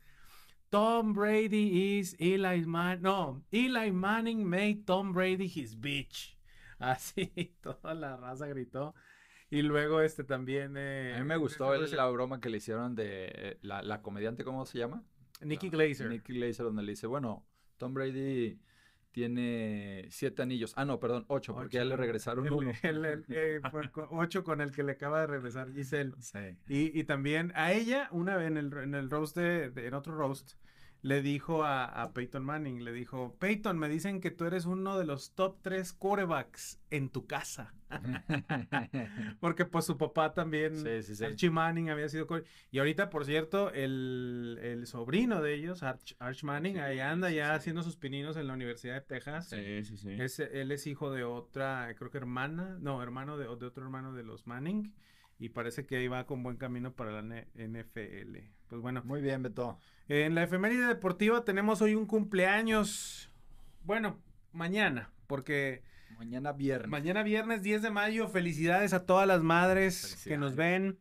Tom Brady is Eli Manning, no, Eli Manning made Tom Brady his bitch. Así, toda la raza gritó. Y luego este también... a eh, mí me gustó la broma que le hicieron de eh, la, la, comediante, ¿cómo se llama? Nikki Glaser. Nikki Glaser, donde le dice, bueno, Tom Brady tiene siete anillos. Ah, no, perdón, ocho, porque ya le regresaron uno. Eh, ocho con el que le acaba de regresar Giselle. Sí. Y, y también a ella, una vez en el, en el roast de, en otro roast, le dijo a, Peyton Manning, le dijo, Peyton, me dicen que tú eres uno de los top tres quarterbacks en tu casa. Porque pues su papá también, Archie Manning había sido Y ahorita, por cierto, el, sobrino de ellos, Arch, Manning, ahí anda ya haciendo sus pininos en la Universidad de Texas. Sí, sí, sí. él es hijo de otra, creo que hermana, no, hermano de, de otro hermano de los Manning. Y parece que ahí va con buen camino para la NFL. Pues bueno. Muy bien, Beto. En la efeméride deportiva tenemos hoy un cumpleaños. Bueno, mañana, porque. Mañana viernes. Mañana viernes 10 de mayo. Felicidades a todas las madres que nos ven,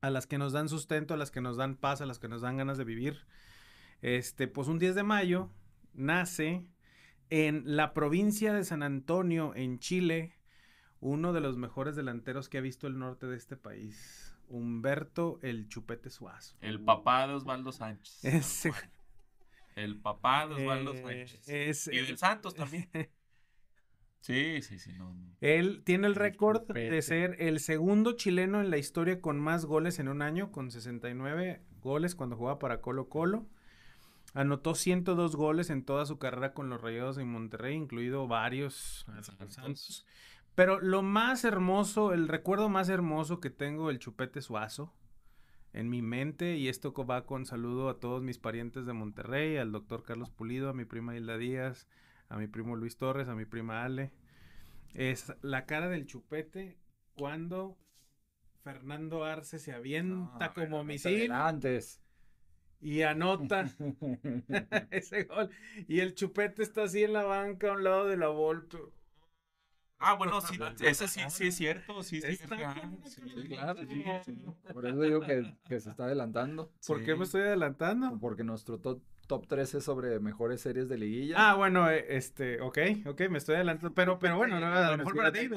a las que nos dan sustento, a las que nos dan paz, a las que nos dan ganas de vivir. Este, pues un 10 de mayo nace en la provincia de San Antonio, en Chile, uno de los mejores delanteros que ha visto el norte de este país. Humberto el Chupete Suazo. El papá de Osvaldo Sánchez. Ese. El papá de Osvaldo eh, Sánchez. Es, y del Santos también. Sí, sí, sí. Él tiene el récord de ser el segundo chileno en la historia con más goles en un año, con 69 goles cuando jugaba para Colo Colo. Anotó 102 goles en toda su carrera con los Rayados de Monterrey, incluido varios ah, Santos. Pero lo más hermoso, el recuerdo más hermoso que tengo del chupete suazo en mi mente, y esto va con saludo a todos mis parientes de Monterrey, al doctor Carlos Pulido, a mi prima Hilda Díaz, a mi primo Luis Torres, a mi prima Ale, es la cara del chupete cuando Fernando Arce se avienta ah, como misil. Pues Antes. Y anota ese gol. Y el chupete está así en la banca a un lado de la Ah, bueno, sí, ese sí, sí es cierto, sí, sí, claro, sí, claro. Por eso digo que, se está adelantando. ¿Por qué me estoy adelantando? Porque nuestro top, top es sobre mejores series de liguilla. Ah, bueno, eh, este, ok, ok, me estoy adelantando, pero, pero bueno, no, a lo mejor para ti,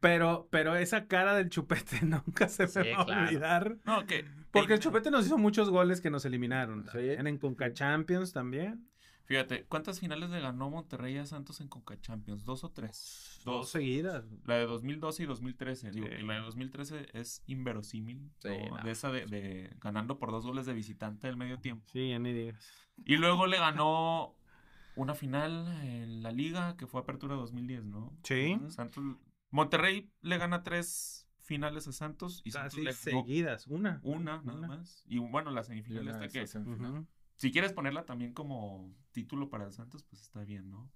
Pero, pero esa cara del chupete nunca se me va a olvidar. Porque el chupete nos hizo muchos goles que nos eliminaron. En, el Conca Champions también. Fíjate, ¿cuántas finales le ganó Monterrey a Santos en CONCACHAMPIONS? Champions? ¿Dos o tres? Dos, seguidas. La de 2012 y 2013. Digo, la de 2013 es inverosímil. De esa de, ganando por dos goles de visitante del medio tiempo. Sí, ya ni digas. Y luego le ganó una final en la liga que fue Apertura 2010, ¿no? Sí. Santos, Monterrey le gana tres finales a Santos y Santos seguidas, una. Una, nada más. Y bueno, la semifinal está que es. Si quieres ponerla también como título para el Santos, pues está bien, ¿no?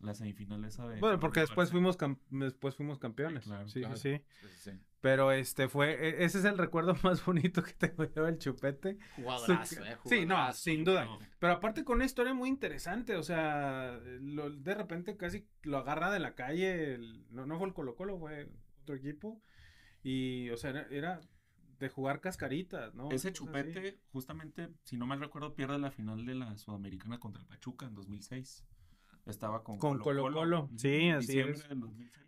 La semifinal esa de... Bueno, porque después fuimos, después fuimos campeones. Sí, sí, Pero este fue, e-, ese es el recuerdo más bonito que tengo yo del chupete. Jugadorazo, eh, Sí, no, sin duda. Pero aparte con una historia muy interesante, o sea, de repente casi lo agarra de la calle, no, fue el Colo Colo, fue otro equipo. Y, o sea, era de jugar cascaritas, ¿no? Ese chupete, justamente, si no mal recuerdo, pierde la final de la Sudamericana contra el Pachuca en 2006. Estaba con, Colo Colo. Sí, así es.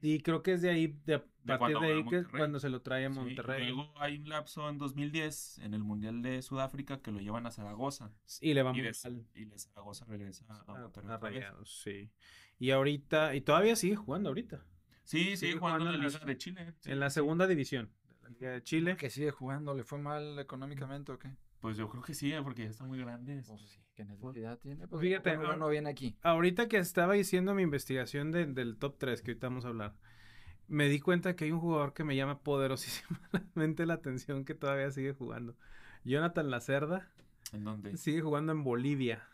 Y creo que es de ahí, de, a partir de ahí, que cuando se lo trae a Monterrey. luego hay un lapso en 2010, en el Mundial de Sudáfrica, que lo llevan a Zaragoza. Y le van y, y Zaragoza regresa a, Monterrey. sí. Y ahorita, y todavía sigue jugando ahorita. Sí, sigue, jugando, en la Liga de Chile. En la segunda división de Chile. ¿Que sigue jugando? ¿Le fue mal económicamente o qué? Pues yo creo que sí, porque ya están muy grandes. Pues sí, ¿qué necesidad tiene? Pues Fíjate, uno viene aquí. Ahorita que estaba diciendo mi investigación del top 3, que ahorita vamos a hablar, me di cuenta que hay un jugador que me llama poderosísimamente la atención que todavía sigue jugando. Jonathan Lacerda. ¿En dónde? Sigue jugando en Bolivia.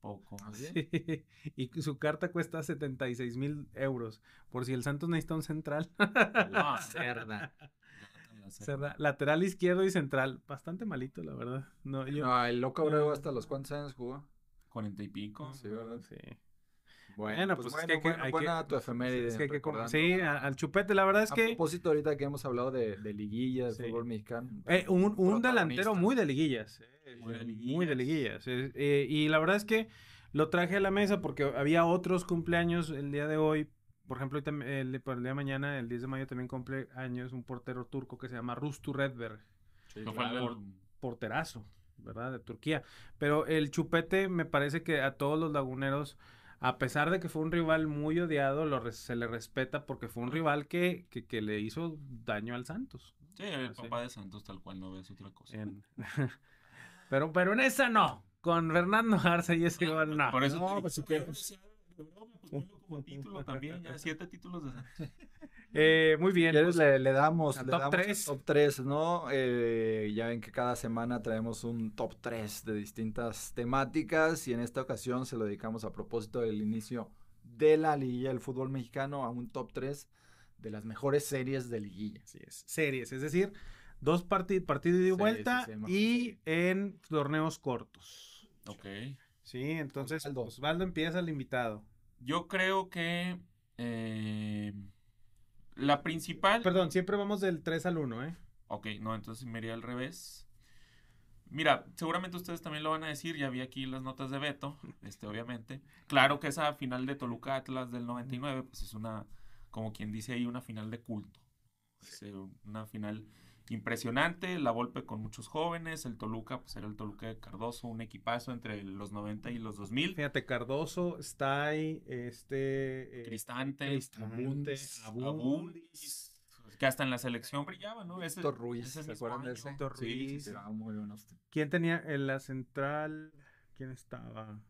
Poco. ¿Ah, sí. Y su carta cuesta 76 mil euros. Por si el Santos necesita un central. Lacerda. Lateral izquierdo y central. Bastante malito, la verdad. No, yo... no el loco Abreu hasta los cuantos años jugó. Cuarenta y pico. Sí, ¿verdad? Sí. Bueno, pues, es pues, que, hay buena tu efeméride. sí, al chupete, la verdad es que... A propósito ahorita que hemos hablado de, de liguillas, sí. fútbol mexicano. Eh, un, un delantero muy de liguillas. Eh, muy, de liguillas. Muy de liguillas eh, y la verdad es que lo traje a la mesa porque había otros cumpleaños el día de hoy, por ejemplo, el, el, día de mañana, el 10 de mayo, también cumple años un portero turco que se llama Rustu Redberg. porterazo, ¿verdad? De Turquía. Pero el Chupete me parece que a todos los laguneros, a pesar de que fue un rival muy odiado, lo se le respeta porque fue un rival que, que, le hizo daño al Santos. Sí, el papá de Santos tal cual no ves otra cosa. pero, pero en esa no. Con Fernando Arce y ese no. Por eso pues, un título también, ya siete títulos eh, muy bien. Pues, le, le, damos, le top damos 3. top 3, ¿no? Eh, ya ven que cada semana traemos un top 3 de distintas temáticas y en esta ocasión se lo dedicamos a propósito del inicio de la liguilla del fútbol mexicano a un top 3 de las mejores series de liguilla. Así es, series, es decir, dos partidos y vuelta y en torneos cortos. Ok. Sí, entonces Osvaldo, Osvaldo empieza el invitado. Yo creo que eh, la principal... Perdón, siempre vamos del 3 al 1, ¿eh? Ok, no, entonces me iría al revés. Mira, seguramente ustedes también lo van a decir, ya vi aquí las notas de Beto, este, obviamente. Claro que esa final de Toluca Atlas del 99, pues es una, como quien dice ahí, una final de culto. Es una final impresionante, la golpe con muchos jóvenes, el Toluca, pues era el Toluca de Cardoso, un equipazo entre los 90 y los 2000. Fíjate, Cardoso, Stay, este... Eh, Cristante, Abundis, que hasta en la selección brillaba, ¿no? Ese, Ruiz, ¿se acuerdan de ese? Ruiz. Sí, sí, ah, muy este. ¿Quién tenía en la central? ¿Quién estaba?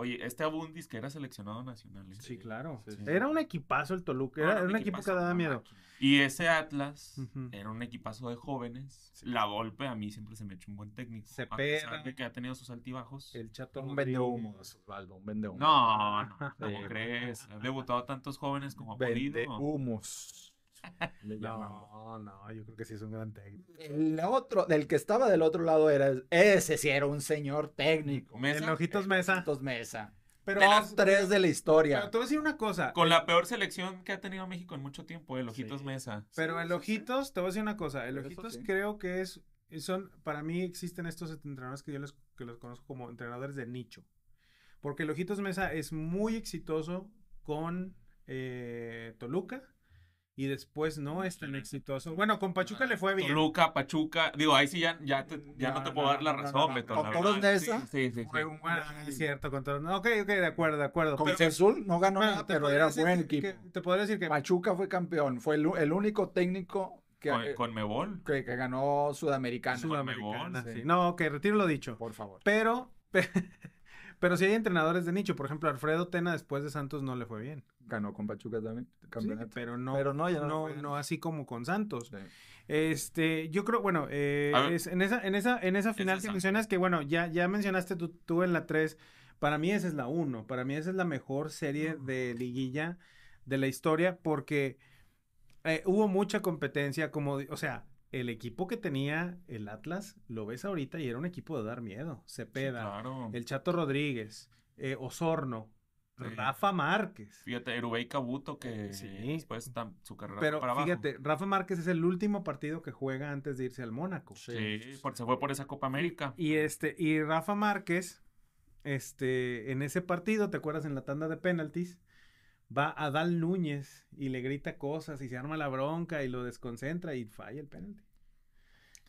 Oye, este Abundis que era seleccionado nacional. ¿eh? Sí, claro. Era un equipazo el Toluca, era, un, equipo que daba miedo. Y ese Atlas era un equipazo de jóvenes. La golpe, a mí siempre se me echó un buen técnico. Se a que ha tenido sus altibajos. El chato vende humos, Osvaldo, un vende humo. No, no, ¿cómo crees? Ha debutado tantos jóvenes como ha podido. humos. no, no, yo creo que sí es un gran técnico. El otro, del que estaba del otro lado era, ese sí era un señor técnico. En Ojitos Mesa. Mesa. Pero, tres de la historia. Pero te voy a decir una cosa. Con la peor selección que ha tenido México en mucho tiempo, el Ojitos Mesa. Pero el Ojitos, te voy a decir una cosa. El Ojitos creo que es, son, para mí existen estos entrenadores que yo los, conozco como entrenadores de nicho. Porque el Ojitos Mesa es muy exitoso con eh, Toluca y después no es tan exitoso. Bueno, con Pachuca le fue bien. Toluca, Pachuca, digo, ahí sí ya, ya, ya no, te puedo dar la razón, Beto. Con Toros de esa. Sí, sí, sí. Fue un ah, buen, es cierto, con Toros. Ok, ok, de acuerdo, de acuerdo. Con Cezul no ganó nada, pero era buen equipo. te podría decir que Pachuca fue campeón, fue el, único técnico que, con, eh, Mebol. Que, ganó Sudamericana. Sudamericana, sí. No, ok, retiro lo dicho. Por favor. Pero, Pero si hay entrenadores de nicho, por ejemplo, Alfredo Tena después de Santos no le fue bien. Ganó con Pachuca también, campeonato. pero no, no, no, así como con Santos. Este, yo creo, bueno, eh, en, esa, en, esa, final que mencionas, que bueno, ya, ya mencionaste tú, en la 3, para mí esa es la 1, para mí esa es la mejor serie de liguilla de la historia porque eh, hubo mucha competencia, como, o sea, el equipo que tenía el Atlas, lo ves ahorita y era un equipo de dar miedo. Cepeda, el Chato Rodríguez, eh, Osorno, Rafa Márquez. Fíjate, Erubey Cabuto, que sí. después está su carrera Pero fíjate, Rafa Márquez es el último partido que juega antes de irse al Mónaco. Sí, porque se fue por esa Copa América. Y, este, y Rafa Márquez, este, en ese partido, ¿te acuerdas en la tanda de penaltis? va a Dal Núñez y le grita cosas y se arma la bronca y lo desconcentra y falla el penalti.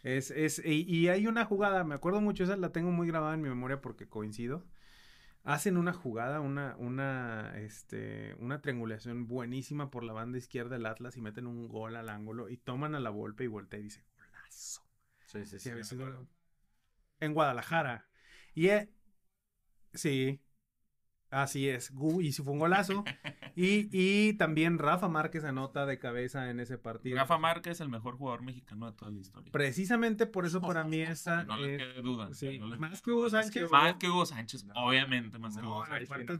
Es, y, hay una jugada, me acuerdo mucho, esa la tengo muy grabada en mi memoria porque coincido. Hacen una jugada, una, una, este, una triangulación buenísima por la banda izquierda del Atlas y meten un gol al ángulo y toman a la golpe y voltea y dice, golazo. Sí, sí, en Guadalajara. Y, eh, sí, Así es, y si fue un golazo. y, también Rafa Márquez anota de cabeza en ese partido. Rafa Márquez, es el mejor jugador mexicano de toda la historia. Precisamente por eso para mí esa. No le quede duda. Más que Hugo Sánchez. Más que Hugo Sánchez, obviamente, más que Hugo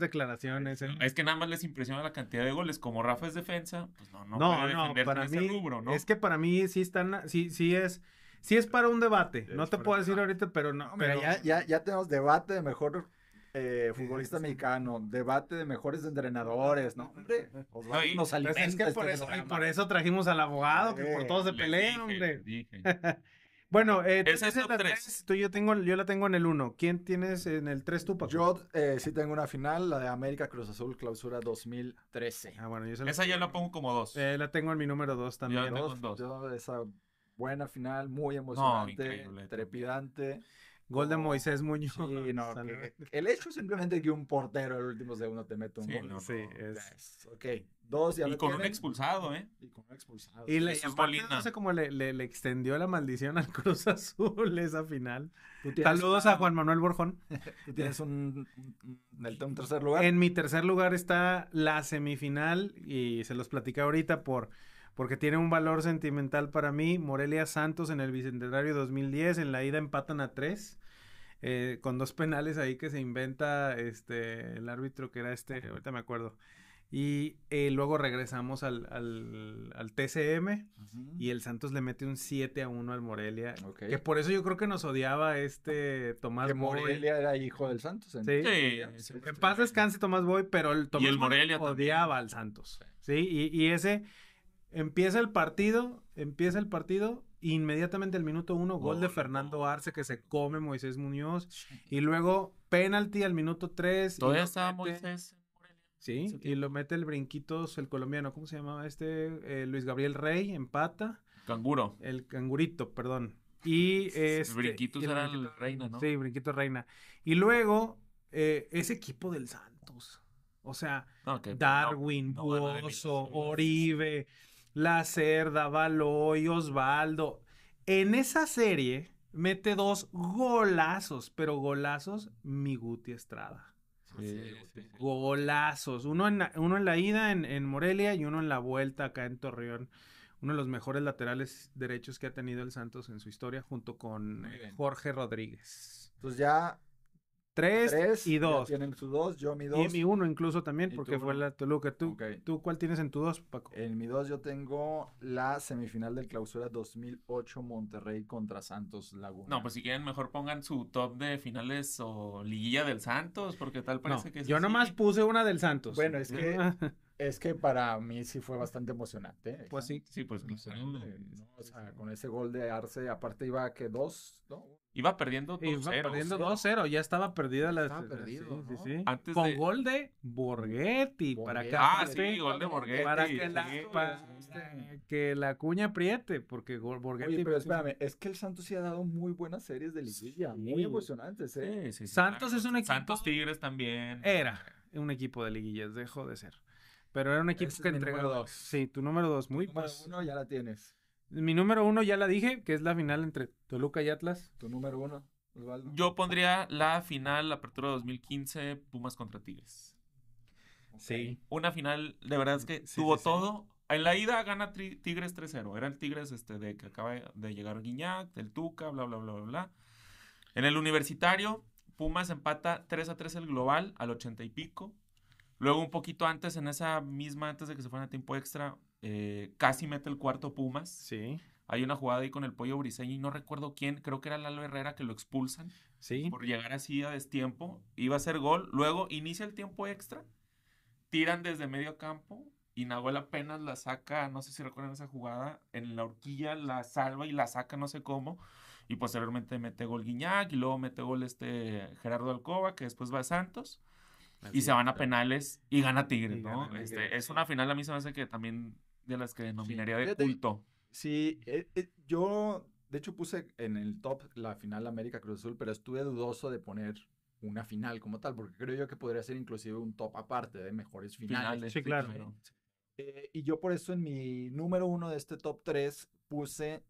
declaraciones. ¿eh? Es que nada más les impresiona la cantidad de goles. Como Rafa es defensa, pues no, no, puede defenderse para mí, ¿no? Es que para mí sí están, sí, sí es. Sí es para un debate. No te puedo decir ahorita, pero no. Pero, pero ya, ya, ya tenemos debate de mejor eh, futbolista mexicano, debate de mejores entrenadores, ¿no? Hombre, pues, nos alimenta pues este por, eso, trajimos al abogado, que por todos se pelea, hombre. bueno, eh, tú, yo, tengo, yo la tengo en el 1. ¿Quién tienes en el 3 tú, Paco? Yo eh, sí tengo una final, la de América Cruz Azul, clausura 2013. Ah, bueno, esa ya la pongo como 2. la tengo en mi número 2 también. esa buena final, muy emocionante, trepidante. Gol de Moisés Muñoz. el hecho simplemente que un portero el último segundo te mete un gol. sí, Ok, dos y, con un expulsado, ¿eh? Y con un expulsado. Y le, no sé cómo le, extendió la maldición al Cruz Azul esa final. Saludos a Juan Manuel Borjón. tienes un, tercer lugar. En mi tercer lugar está la semifinal y se los platicé ahorita por porque tiene un valor sentimental para mí. Morelia Santos en el Bicentenario 2010, en la ida empatan a tres. Eh, con dos penales ahí que se inventa este, el árbitro que era este, ahorita me acuerdo. Y eh, luego regresamos al, TCM y el Santos le mete un 7 a 1 al Morelia. Que por eso yo creo que nos odiaba este Tomás que Morelia era hijo del Santos. ¿en sí. en paz descanse Tomás Boy, pero el Tomás odiaba al Santos. Sí, y, y ese empieza el partido, empieza el partido Inmediatamente el minuto uno, gol de Fernando Arce que se come Moisés Muñoz. Y luego penalti al minuto tres. Todavía estaba Moisés. Sí, y lo mete el brinquitos, el colombiano, ¿cómo se llamaba este? Eh, Luis Gabriel Rey, empata. Canguro. El cangurito, perdón. Y este, Brinquitos era reina, ¿no? Sí, Brinquitos reina. Y luego, eh, ese equipo del Santos. O sea, Darwin, no, Oribe, la Cerda, Baloy, Osvaldo. En esa serie mete dos golazos, pero golazos mi Guti Estrada. Golazos. Uno en, la, uno en la ida en, Morelia y uno en la vuelta acá en Torreón. Uno de los mejores laterales derechos que ha tenido el Santos en su historia, junto con Jorge Rodríguez. Pues ya Tres, y dos. Tienen su dos, yo mi dos. Y mi uno incluso también, porque fue la Toluca. ¿Tú, ¿Tú cuál tienes en tu dos, Paco? En mi dos yo tengo la semifinal del clausura 2008 Monterrey contra Santos Laguna. No, pues si quieren mejor pongan su top de finales o liguilla del Santos, porque tal parece que... Es yo nomás puse una del Santos. Bueno, es que... Es que para mí sí fue bastante emocionante. ¿eh? Pues sí, sí, pues con ese gol de Arce, aparte iba que dos, ¿no? Iba perdiendo 2-0. Iba perdiendo 2-0, ya estaba perdida la. Estaba perdido, sí, sí, sí. Con gol de Borghetti, Para que, ah, sí, gol de Borghetti. Para que la, cuña apriete, porque Borghetti. Oye, pero espérame, es que el Santos sí ha dado muy buenas series de liguilla, muy emocionantes, ¿eh? Santos es un equipo. Santos Tigres también. Era un equipo de liguillas, dejó de ser. Pero era un equipo que entregó Sí, tu número 2, muy número pues uno ya la tienes. Mi número uno ya la dije, que es la final entre Toluca y Atlas. Tu número uno, Osvaldo. Yo pondría la final, la apertura 2015, Pumas contra Tigres. Sí. Una final, de verdad es que tuvo todo. En la ida gana Tigres 3-0. Era el Tigres este, de que acaba de llegar Guiñac, del Tuca, bla, bla, bla, bla, bla. En el universitario, Pumas empata 3-3 el global al 80 y pico. Luego un poquito antes, en esa misma, antes de que se fuera a tiempo extra, eh, casi mete el cuarto Pumas. Sí. Hay una jugada ahí con el pollo briseño y no recuerdo quién, creo que era Lalo Herrera que lo expulsan. Sí. Por llegar así a destiempo. Iba a ser gol. Luego inicia el tiempo extra. Tiran desde medio campo. Y Nahuel apenas la saca, no sé si recuerdan esa jugada, en la horquilla la salva y la saca no sé cómo. Y posteriormente mete gol Guiñac y luego mete gol este Gerardo Alcoba, que después va a Santos. y se van a penales y gana Tigres, ¿no? Tigre, este, Es una final, a mí se me hace que también de las que denominaría de culto. Sí, eh, eh, yo de hecho puse en el top la final América Cruz Azul, pero estuve dudoso de poner una final como tal, porque creo yo que podría ser inclusive un top aparte de mejores finales. sí, claro. Eh, y yo por eso en mi número uno de este top tres puse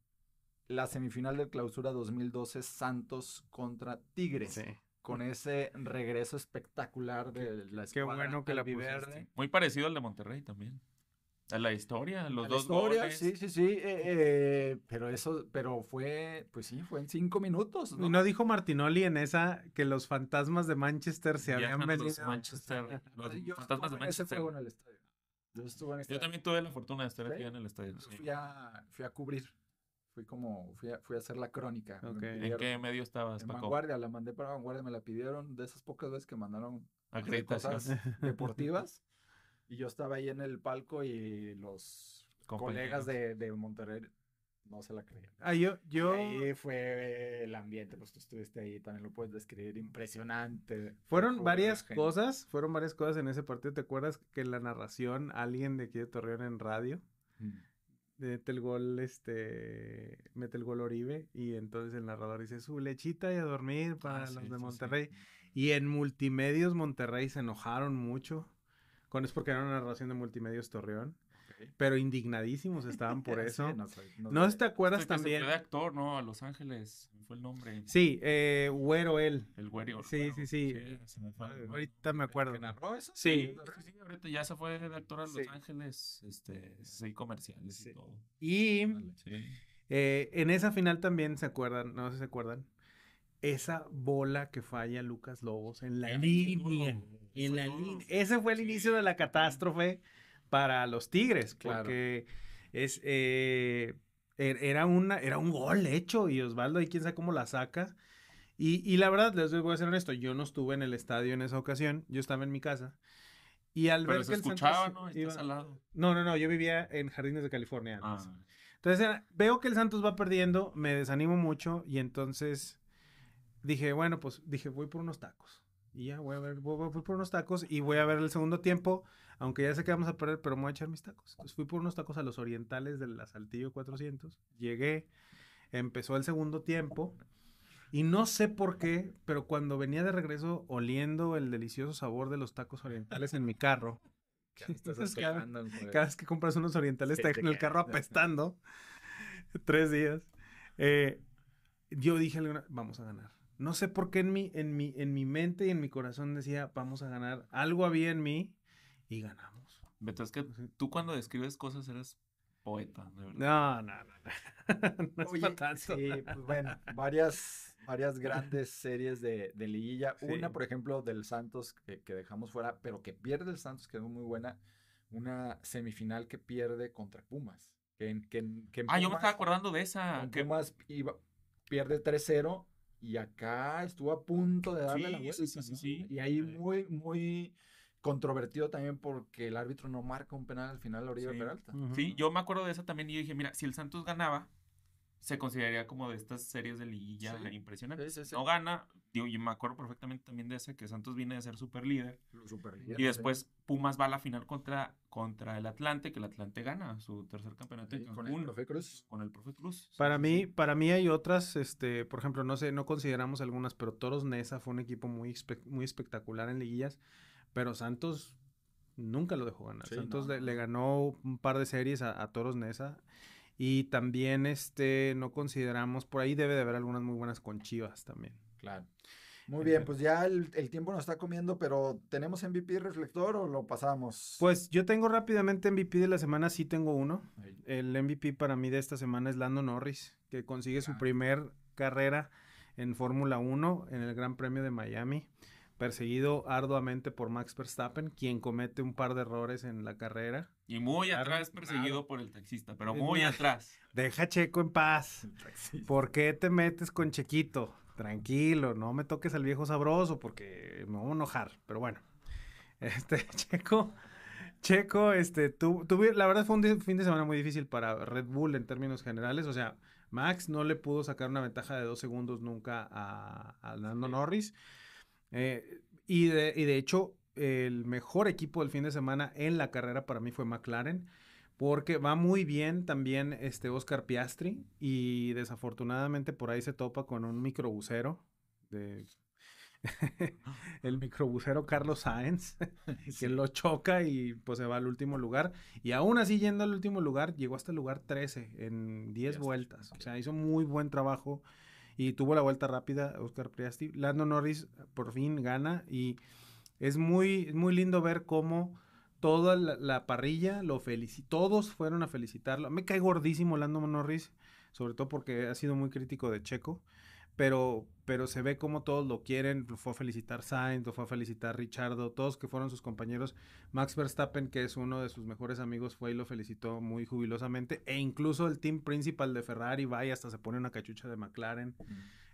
la semifinal de clausura 2012 Santos contra Tigres. Con ese regreso espectacular de la escuadra bueno que la Muy parecido al de Monterrey también la historia, los dos historia, goles. Sí, sí, sí. Eh, eh, pero eso, pero fue, pues sí, fue en cinco minutos. ¿no? Y no dijo Martinoli en esa que los fantasmas de Manchester se habían venido. Los fantasmas de Manchester. en el estadio. Yo, también tuve la fortuna de estar aquí en el estadio. Fui, a, cubrir. Fui como, fui a, fui a hacer la crónica. ¿En qué medio estabas, En Vanguardia, la mandé para Vanguardia, me la pidieron de esas pocas veces que mandaron cosas deportivas. Y yo estaba ahí en el palco y los colegas de, de Monterrey no se la creían. Ah, yo, yo. Y fue el ambiente, pues tú estuviste ahí, también lo puedes describir, impresionante. Fueron varias cosas, fueron varias cosas en ese partido. ¿Te acuerdas que en la narración, alguien de aquí Torreón en radio, mm. mete el gol, este, mete el gol Oribe, y entonces el narrador dice, su lechita y a dormir para ah, los de Monterrey. Y en Multimedios Monterrey se enojaron mucho con es porque era una narración de multimedia Torreón. Pero indignadísimos estaban por eso. no, sé te acuerdas Se también. de actor, ¿no? A Los Ángeles, fue el nombre. Sí, eh, Güero él. El Güero. Sí, sí, sí, ah, ahorita me acuerdo. narró eso? Sí. ya se fue de actor a Los Ángeles, este, sí, comerciales y todo. Y. Eh, en esa final también se acuerdan, no sé si se acuerdan, esa bola que falla Lucas Lobos en la línea. En la línea. Ese fue el inicio de la catástrofe para los Tigres, porque es, eh, er, era, una, era un gol hecho y Osvaldo ahí quién sabe cómo la saca. Y, y la verdad, les voy a ser honesto, yo no estuve en el estadio en esa ocasión, yo estaba en mi casa. Y al ver que el Santos ¿no? No, no, no, yo vivía en Jardines de California. Ah. Entonces, veo que el Santos va perdiendo, me desanimo mucho y entonces dije, bueno, pues dije, voy por unos tacos. Y ya, voy a ver, voy, por unos tacos y voy a ver el segundo tiempo, aunque ya sé que vamos a perder, pero me voy a echar mis tacos. Entonces fui por unos tacos a los orientales del Asaltillo 400, llegué, empezó el segundo tiempo y no sé por qué, pero cuando venía de regreso oliendo el delicioso sabor de los tacos orientales en mi carro, cada, vez que compras unos orientales te dejan el carro apestando. tres días. Eh, yo dije, vamos a ganar no sé por qué en mi, en mi, en mi mente y en mi corazón decía, vamos a ganar. Algo había en mí y ganamos. Beto, es que tú cuando describes cosas eres poeta, No, no, no. no, Sí, pues bueno, varias, varias grandes series de, liguilla. Una, por ejemplo, del Santos que, dejamos fuera, pero que pierde el Santos, que quedó muy buena. Una semifinal que pierde contra Pumas. ah, yo me estaba acordando de esa. Que Pumas iba, pierde 3-0 y acá estuvo a punto de darle la vuelta. Y ahí muy, muy controvertido también porque el árbitro no marca un penal al final a la orilla Peralta. Sí, yo me acuerdo de eso también y yo dije, mira, si el Santos ganaba, se consideraría como de estas series de liguilla impresionantes. no gana, digo, yo me acuerdo perfectamente también de ese que Santos viene de ser super líder. y después Pumas va a la final contra, contra el Atlante, que el Atlante gana su tercer campeonato con, el profe Cruz. Para mí, para mí hay otras, este, por ejemplo, no sé, no consideramos algunas, pero Toros Nesa fue un equipo muy, muy espectacular en liguillas, pero Santos nunca lo dejó ganar. Santos le, ganó un par de series a, a Toros Nesa. Y también este, no consideramos, por ahí debe de haber algunas muy buenas conchivas también. Claro. Muy este bien, pues ya el, tiempo nos está comiendo, pero ¿tenemos MVP reflector o lo pasamos? Pues yo tengo rápidamente MVP de la semana, sí tengo uno. El MVP para mí de esta semana es Lando Norris, que consigue su ah. primer carrera en Fórmula 1 en el Gran Premio de Miami, perseguido arduamente por Max Verstappen, quien comete un par de errores en la carrera y muy atrás perseguido por el taxista, pero muy atrás. Deja Checo en paz. ¿Por qué te metes con Chequito? Tranquilo, no me toques al viejo sabroso porque me voy a enojar. Pero bueno, este Checo, Checo, este, la verdad fue un fin de semana muy difícil para Red Bull en términos generales. O sea, Max no le pudo sacar una ventaja de dos segundos nunca a, Nando Norris. Eh, y, y de hecho, el mejor equipo del fin de semana en la carrera para mí fue McLaren, porque va muy bien también este Oscar Piastri y desafortunadamente por ahí se topa con un microbusero de el microbusero Carlos Sáenz, que lo choca y pues se va al último lugar. Y aún así, yendo al último lugar, llegó hasta el lugar 13 en 10 vueltas. O sea, hizo muy buen trabajo y tuvo la vuelta rápida Oscar Piastri, Lando Norris por fin gana y es muy, muy lindo ver cómo toda la, parrilla lo felicitó, todos fueron a felicitarlo. Me cae gordísimo Lando Norris, sobre todo porque ha sido muy crítico de Checo, pero, pero se ve cómo todos lo quieren, fue a felicitar Sainz, lo fue a felicitar Richardo, todos que fueron sus compañeros. Max Verstappen, que es uno de sus mejores amigos, fue y lo felicitó muy jubilosamente, e incluso el team principal de Ferrari va y hasta se pone una cachucha de McLaren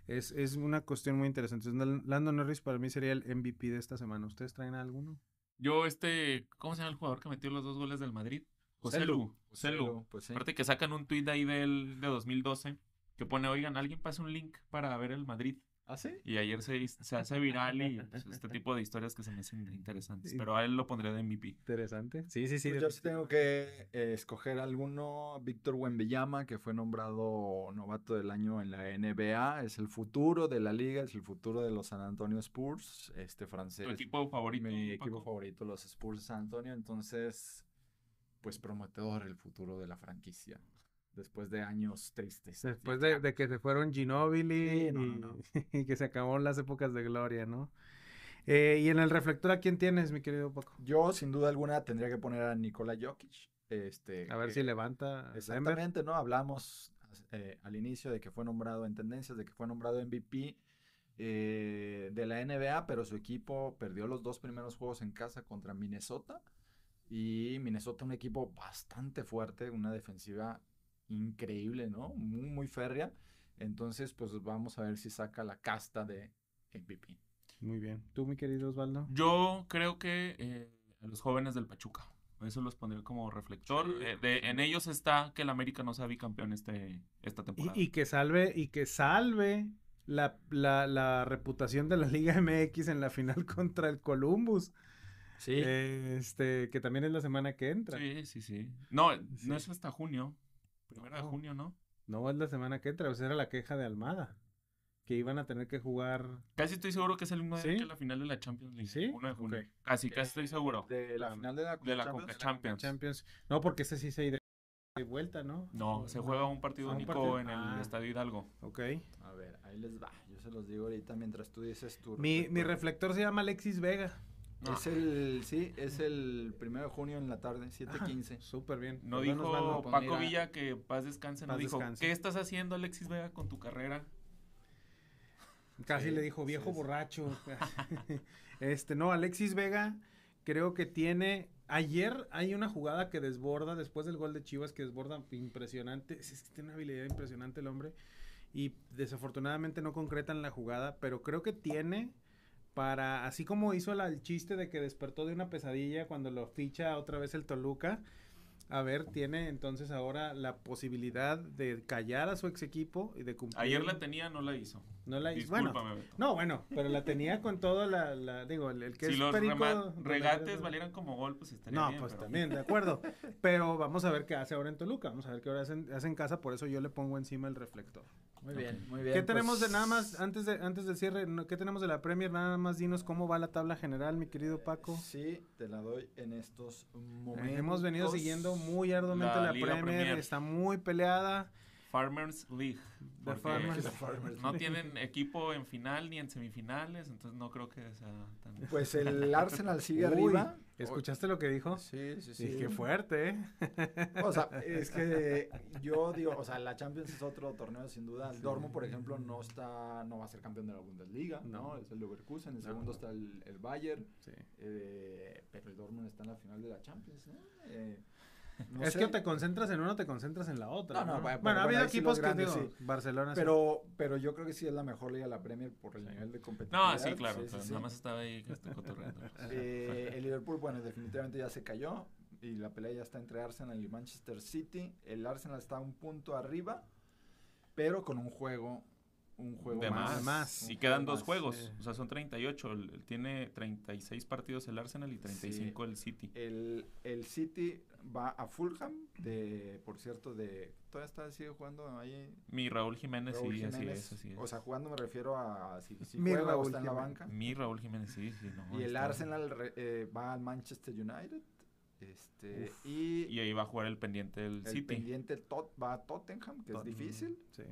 es, una cuestión muy interesante. Lando Norris para mí sería el MVP de esta semana. ¿Ustedes traen alguno? Yo, este, ¿cómo se llama el jugador que metió los dos goles del Madrid? José Joselu pues Aparte que sacan un tweet ahí él de 2012 que pone, oigan, alguien pase un link para ver el Madrid. ¿Ah, sí? Y ayer se, hace viral y pues, este tipo de historias que se me hacen interesantes. Pero a él lo pondré de MVP. Interesante. Sí, sí, sí. Pues yo sí tengo que eh, escoger alguno. Víctor Wembeyama, que fue nombrado novato del año en la NBA. Es el futuro de la liga, es el futuro de los San Antonio Spurs. Este francés. Tu equipo favorito. Mi equipo favorito, los Spurs de San Antonio. Entonces, pues prometedor el futuro de la franquicia después de años tristes. Después de, que se fueron Ginobili y, que se acabaron las épocas de gloria, ¿no? Eh, y en el reflector, ¿a quién tienes, mi querido Paco? Yo, sin duda alguna, tendría que poner a Nikola Jokic. Este, a ver si levanta. Exactamente, ¿no? Hablamos eh, al inicio de que fue nombrado en tendencias, de que fue nombrado MVP eh, de la NBA, pero su equipo perdió los dos primeros juegos en casa contra Minnesota. Y Minnesota, un equipo bastante fuerte, una defensiva increíble, ¿no? Muy, muy férrea. Entonces, pues vamos a ver si saca la casta de MVP. Muy bien. ¿Tú, mi querido Osvaldo? Yo creo que eh, a los jóvenes del Pachuca. Eso los pondría como reflector. Eh, en ellos está que el América no sea bicampeón este, esta temporada. Y, que salve, y que salve la, reputación de la Liga MX en la final contra el Columbus. Sí. este, que también es la semana que entra. Sí, sí, sí. No, no es hasta junio primera no, de junio, ¿no? No, es la semana que entra, o pues era la queja de Almada. Que iban a tener que jugar. Casi estoy seguro que es el mismo la final de la Champions League. Sí. 1 de junio. Casi, eh, casi estoy seguro. De la, final de la, Copa Champions, Champions. No, porque ese sí se irá de vuelta, ¿no? No, se juega un partido ah, único en el ah. Estadio Hidalgo. Ok. A ver, ahí les va. Yo se los digo ahorita mientras tú dices tú Mi, mi reflector se llama Alexis Vega. Es el, sí, es el primero de junio en la tarde, 7.15. Súper bien. No pues dijo pues Paco Villa que paz descanse, no dijo, ¿qué estás haciendo Alexis Vega con tu carrera? Casi le dijo viejo borracho. este, no, Alexis Vega creo que tiene Ayer hay una jugada que desborda después del gol de Chivas que desborda impresionante. Es que tiene una habilidad impresionante el hombre. Y desafortunadamente no concretan la jugada, pero creo que tiene para, así como hizo el chiste de que despertó de una pesadilla cuando lo ficha otra vez el Toluca, a ver, tiene entonces ahora la posibilidad de callar a su ex equipo y de cumplir. Ayer la tenía, no la hizo. No la Bueno, no, bueno, pero la tenía con todo la, digo, el, que es los regates valieran como gol, pues estaría no, pues también, de acuerdo. Pero vamos a ver qué hace ahora en Toluca, vamos a ver qué ahora hacen, hace en casa, por eso yo le pongo encima el reflector. Muy bien, muy bien. ¿Qué tenemos pues de nada más, antes de, antes del cierre, qué tenemos de la Premier? Nada más dinos cómo va la tabla general, mi querido eh, Paco. Sí, te la doy en estos momentos. hemos venido siguiendo muy arduamente la, Premier, está muy peleada. Farmers League. no tienen equipo en final ni en semifinales, entonces no creo que sea tan... Pues el Arsenal sigue arriba. ¿Escuchaste lo que dijo? Sí, sí, sí. Y qué fuerte. ¿eh? o sea, es que yo digo, o sea, la Champions es otro torneo sin duda. El Dormo, por ejemplo, no está, no va a ser campeón de la Bundesliga, ¿no? Es el Leverkusen, el segundo está el, Bayern. Sí. Eh, pero el Dortmund está en la final de la Champions, eh es que te concentras en uno, te concentras en la otra. bueno, ha habido equipos que digo, Barcelona. Pero, pero yo creo que sí es la mejor liga la Premier por el nivel de competitividad. No, sí, claro. nada más estaba ahí cotorreando. Eh, el Liverpool, bueno, definitivamente ya se cayó y la pelea ya está entre Arsenal y Manchester City. El Arsenal está un punto arriba, pero con un juego un juego más. Y quedan dos juegos, o sea, son 38. El, tiene 36 partidos el Arsenal y 35 el City. El, el, City va a Fulham, de, por cierto, de... Todavía está, sigue jugando ahí. Mi Raúl Jiménez, sí, así O sea, jugando me refiero a si, si Mi juega Raúl o está en la banca. Mi Raúl Jiménez, sí, sí. y el Arsenal eh, va al Manchester United. Este, y, y, ahí va a jugar el pendiente del City. El pendiente va a Tottenham, que es difícil. Sí.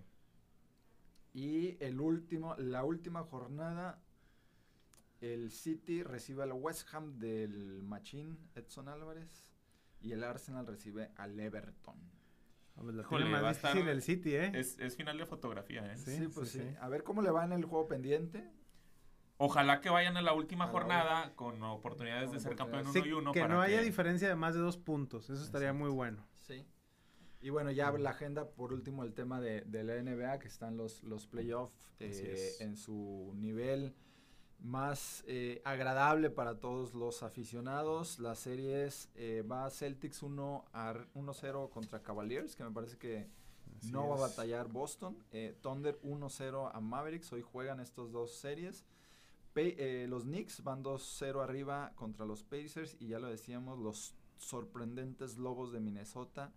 Y el último, la última jornada, el City recibe al West Ham del Machín Edson Álvarez y el Arsenal recibe al Everton. ¿Cómo va difícil el City, ¿eh? Es, final de fotografía, ¿eh? Sí, pues sí, A ver cómo le va en el juego pendiente. Ojalá que vayan a la última jornada con oportunidades de ser campeón uno y uno. Que no haya diferencia de más de dos puntos. Eso estaría muy bueno. Sí. Y bueno, ya la agenda, por último, el tema de, la NBA, que están los, los playoffs eh, en su nivel más eh, agradable para todos los aficionados. La serie es, eh, va Celtics 1-0 contra Cavaliers, que me parece que no va a batallar Boston. Thunder 1-0 a Mavericks, hoy juegan estas dos series. los Knicks van 2-0 arriba contra los Pacers y ya lo decíamos, los sorprendentes Lobos de Minnesota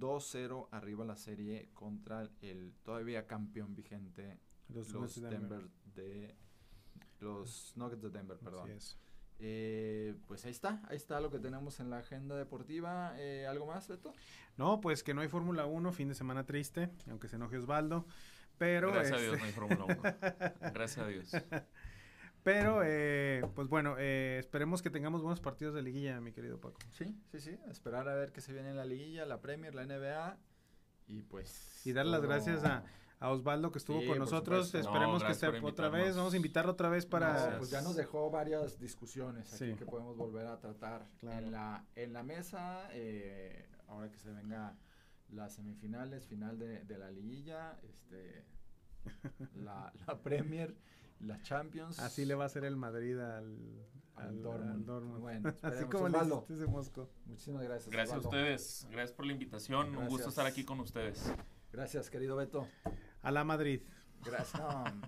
2-0 arriba la serie contra el todavía campeón vigente, los, los de los Nuggets de Denver, perdón. Eh, pues ahí está, ahí está lo que tenemos en la agenda deportiva. Eh, ¿Algo más, Beto? No, pues que no hay Fórmula 1, fin de semana triste, aunque se enoje Osvaldo. Pero Gracias a Dios, este no hay Fórmula 1. Gracias a Dios. Pero, eh, pues bueno, eh, esperemos que tengamos buenos partidos de liguilla, mi querido Paco. Sí, sí, sí. Esperar a ver qué se viene en la liguilla, la Premier, la NBA. Y pues. Y dar las gracias a, Osvaldo que estuvo con nosotros. Esperemos que esté otra vez. Vamos a invitarlo otra vez para. pues ya nos dejó varias discusiones que podemos volver a tratar en, la, en la mesa. Eh, ahora que se venga las semifinales, final de, la liguilla, este, la, la Premier la Champions. Así le va a hacer el Madrid al, al, Dortmund. Bueno, así como el hiciste Muchísimas gracias. Gracias a ustedes. Gracias por la invitación. Un gusto estar aquí con ustedes. Gracias, querido Beto. A la Madrid. Gracias.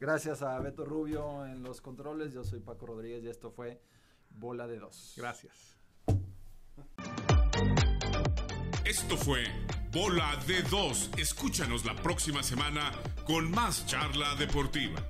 gracias a Beto Rubio en los controles. Yo soy Paco Rodríguez y esto fue Bola de Dos. Gracias. Esto fue Bola de dos. Escúchanos la próxima semana con más charla deportiva.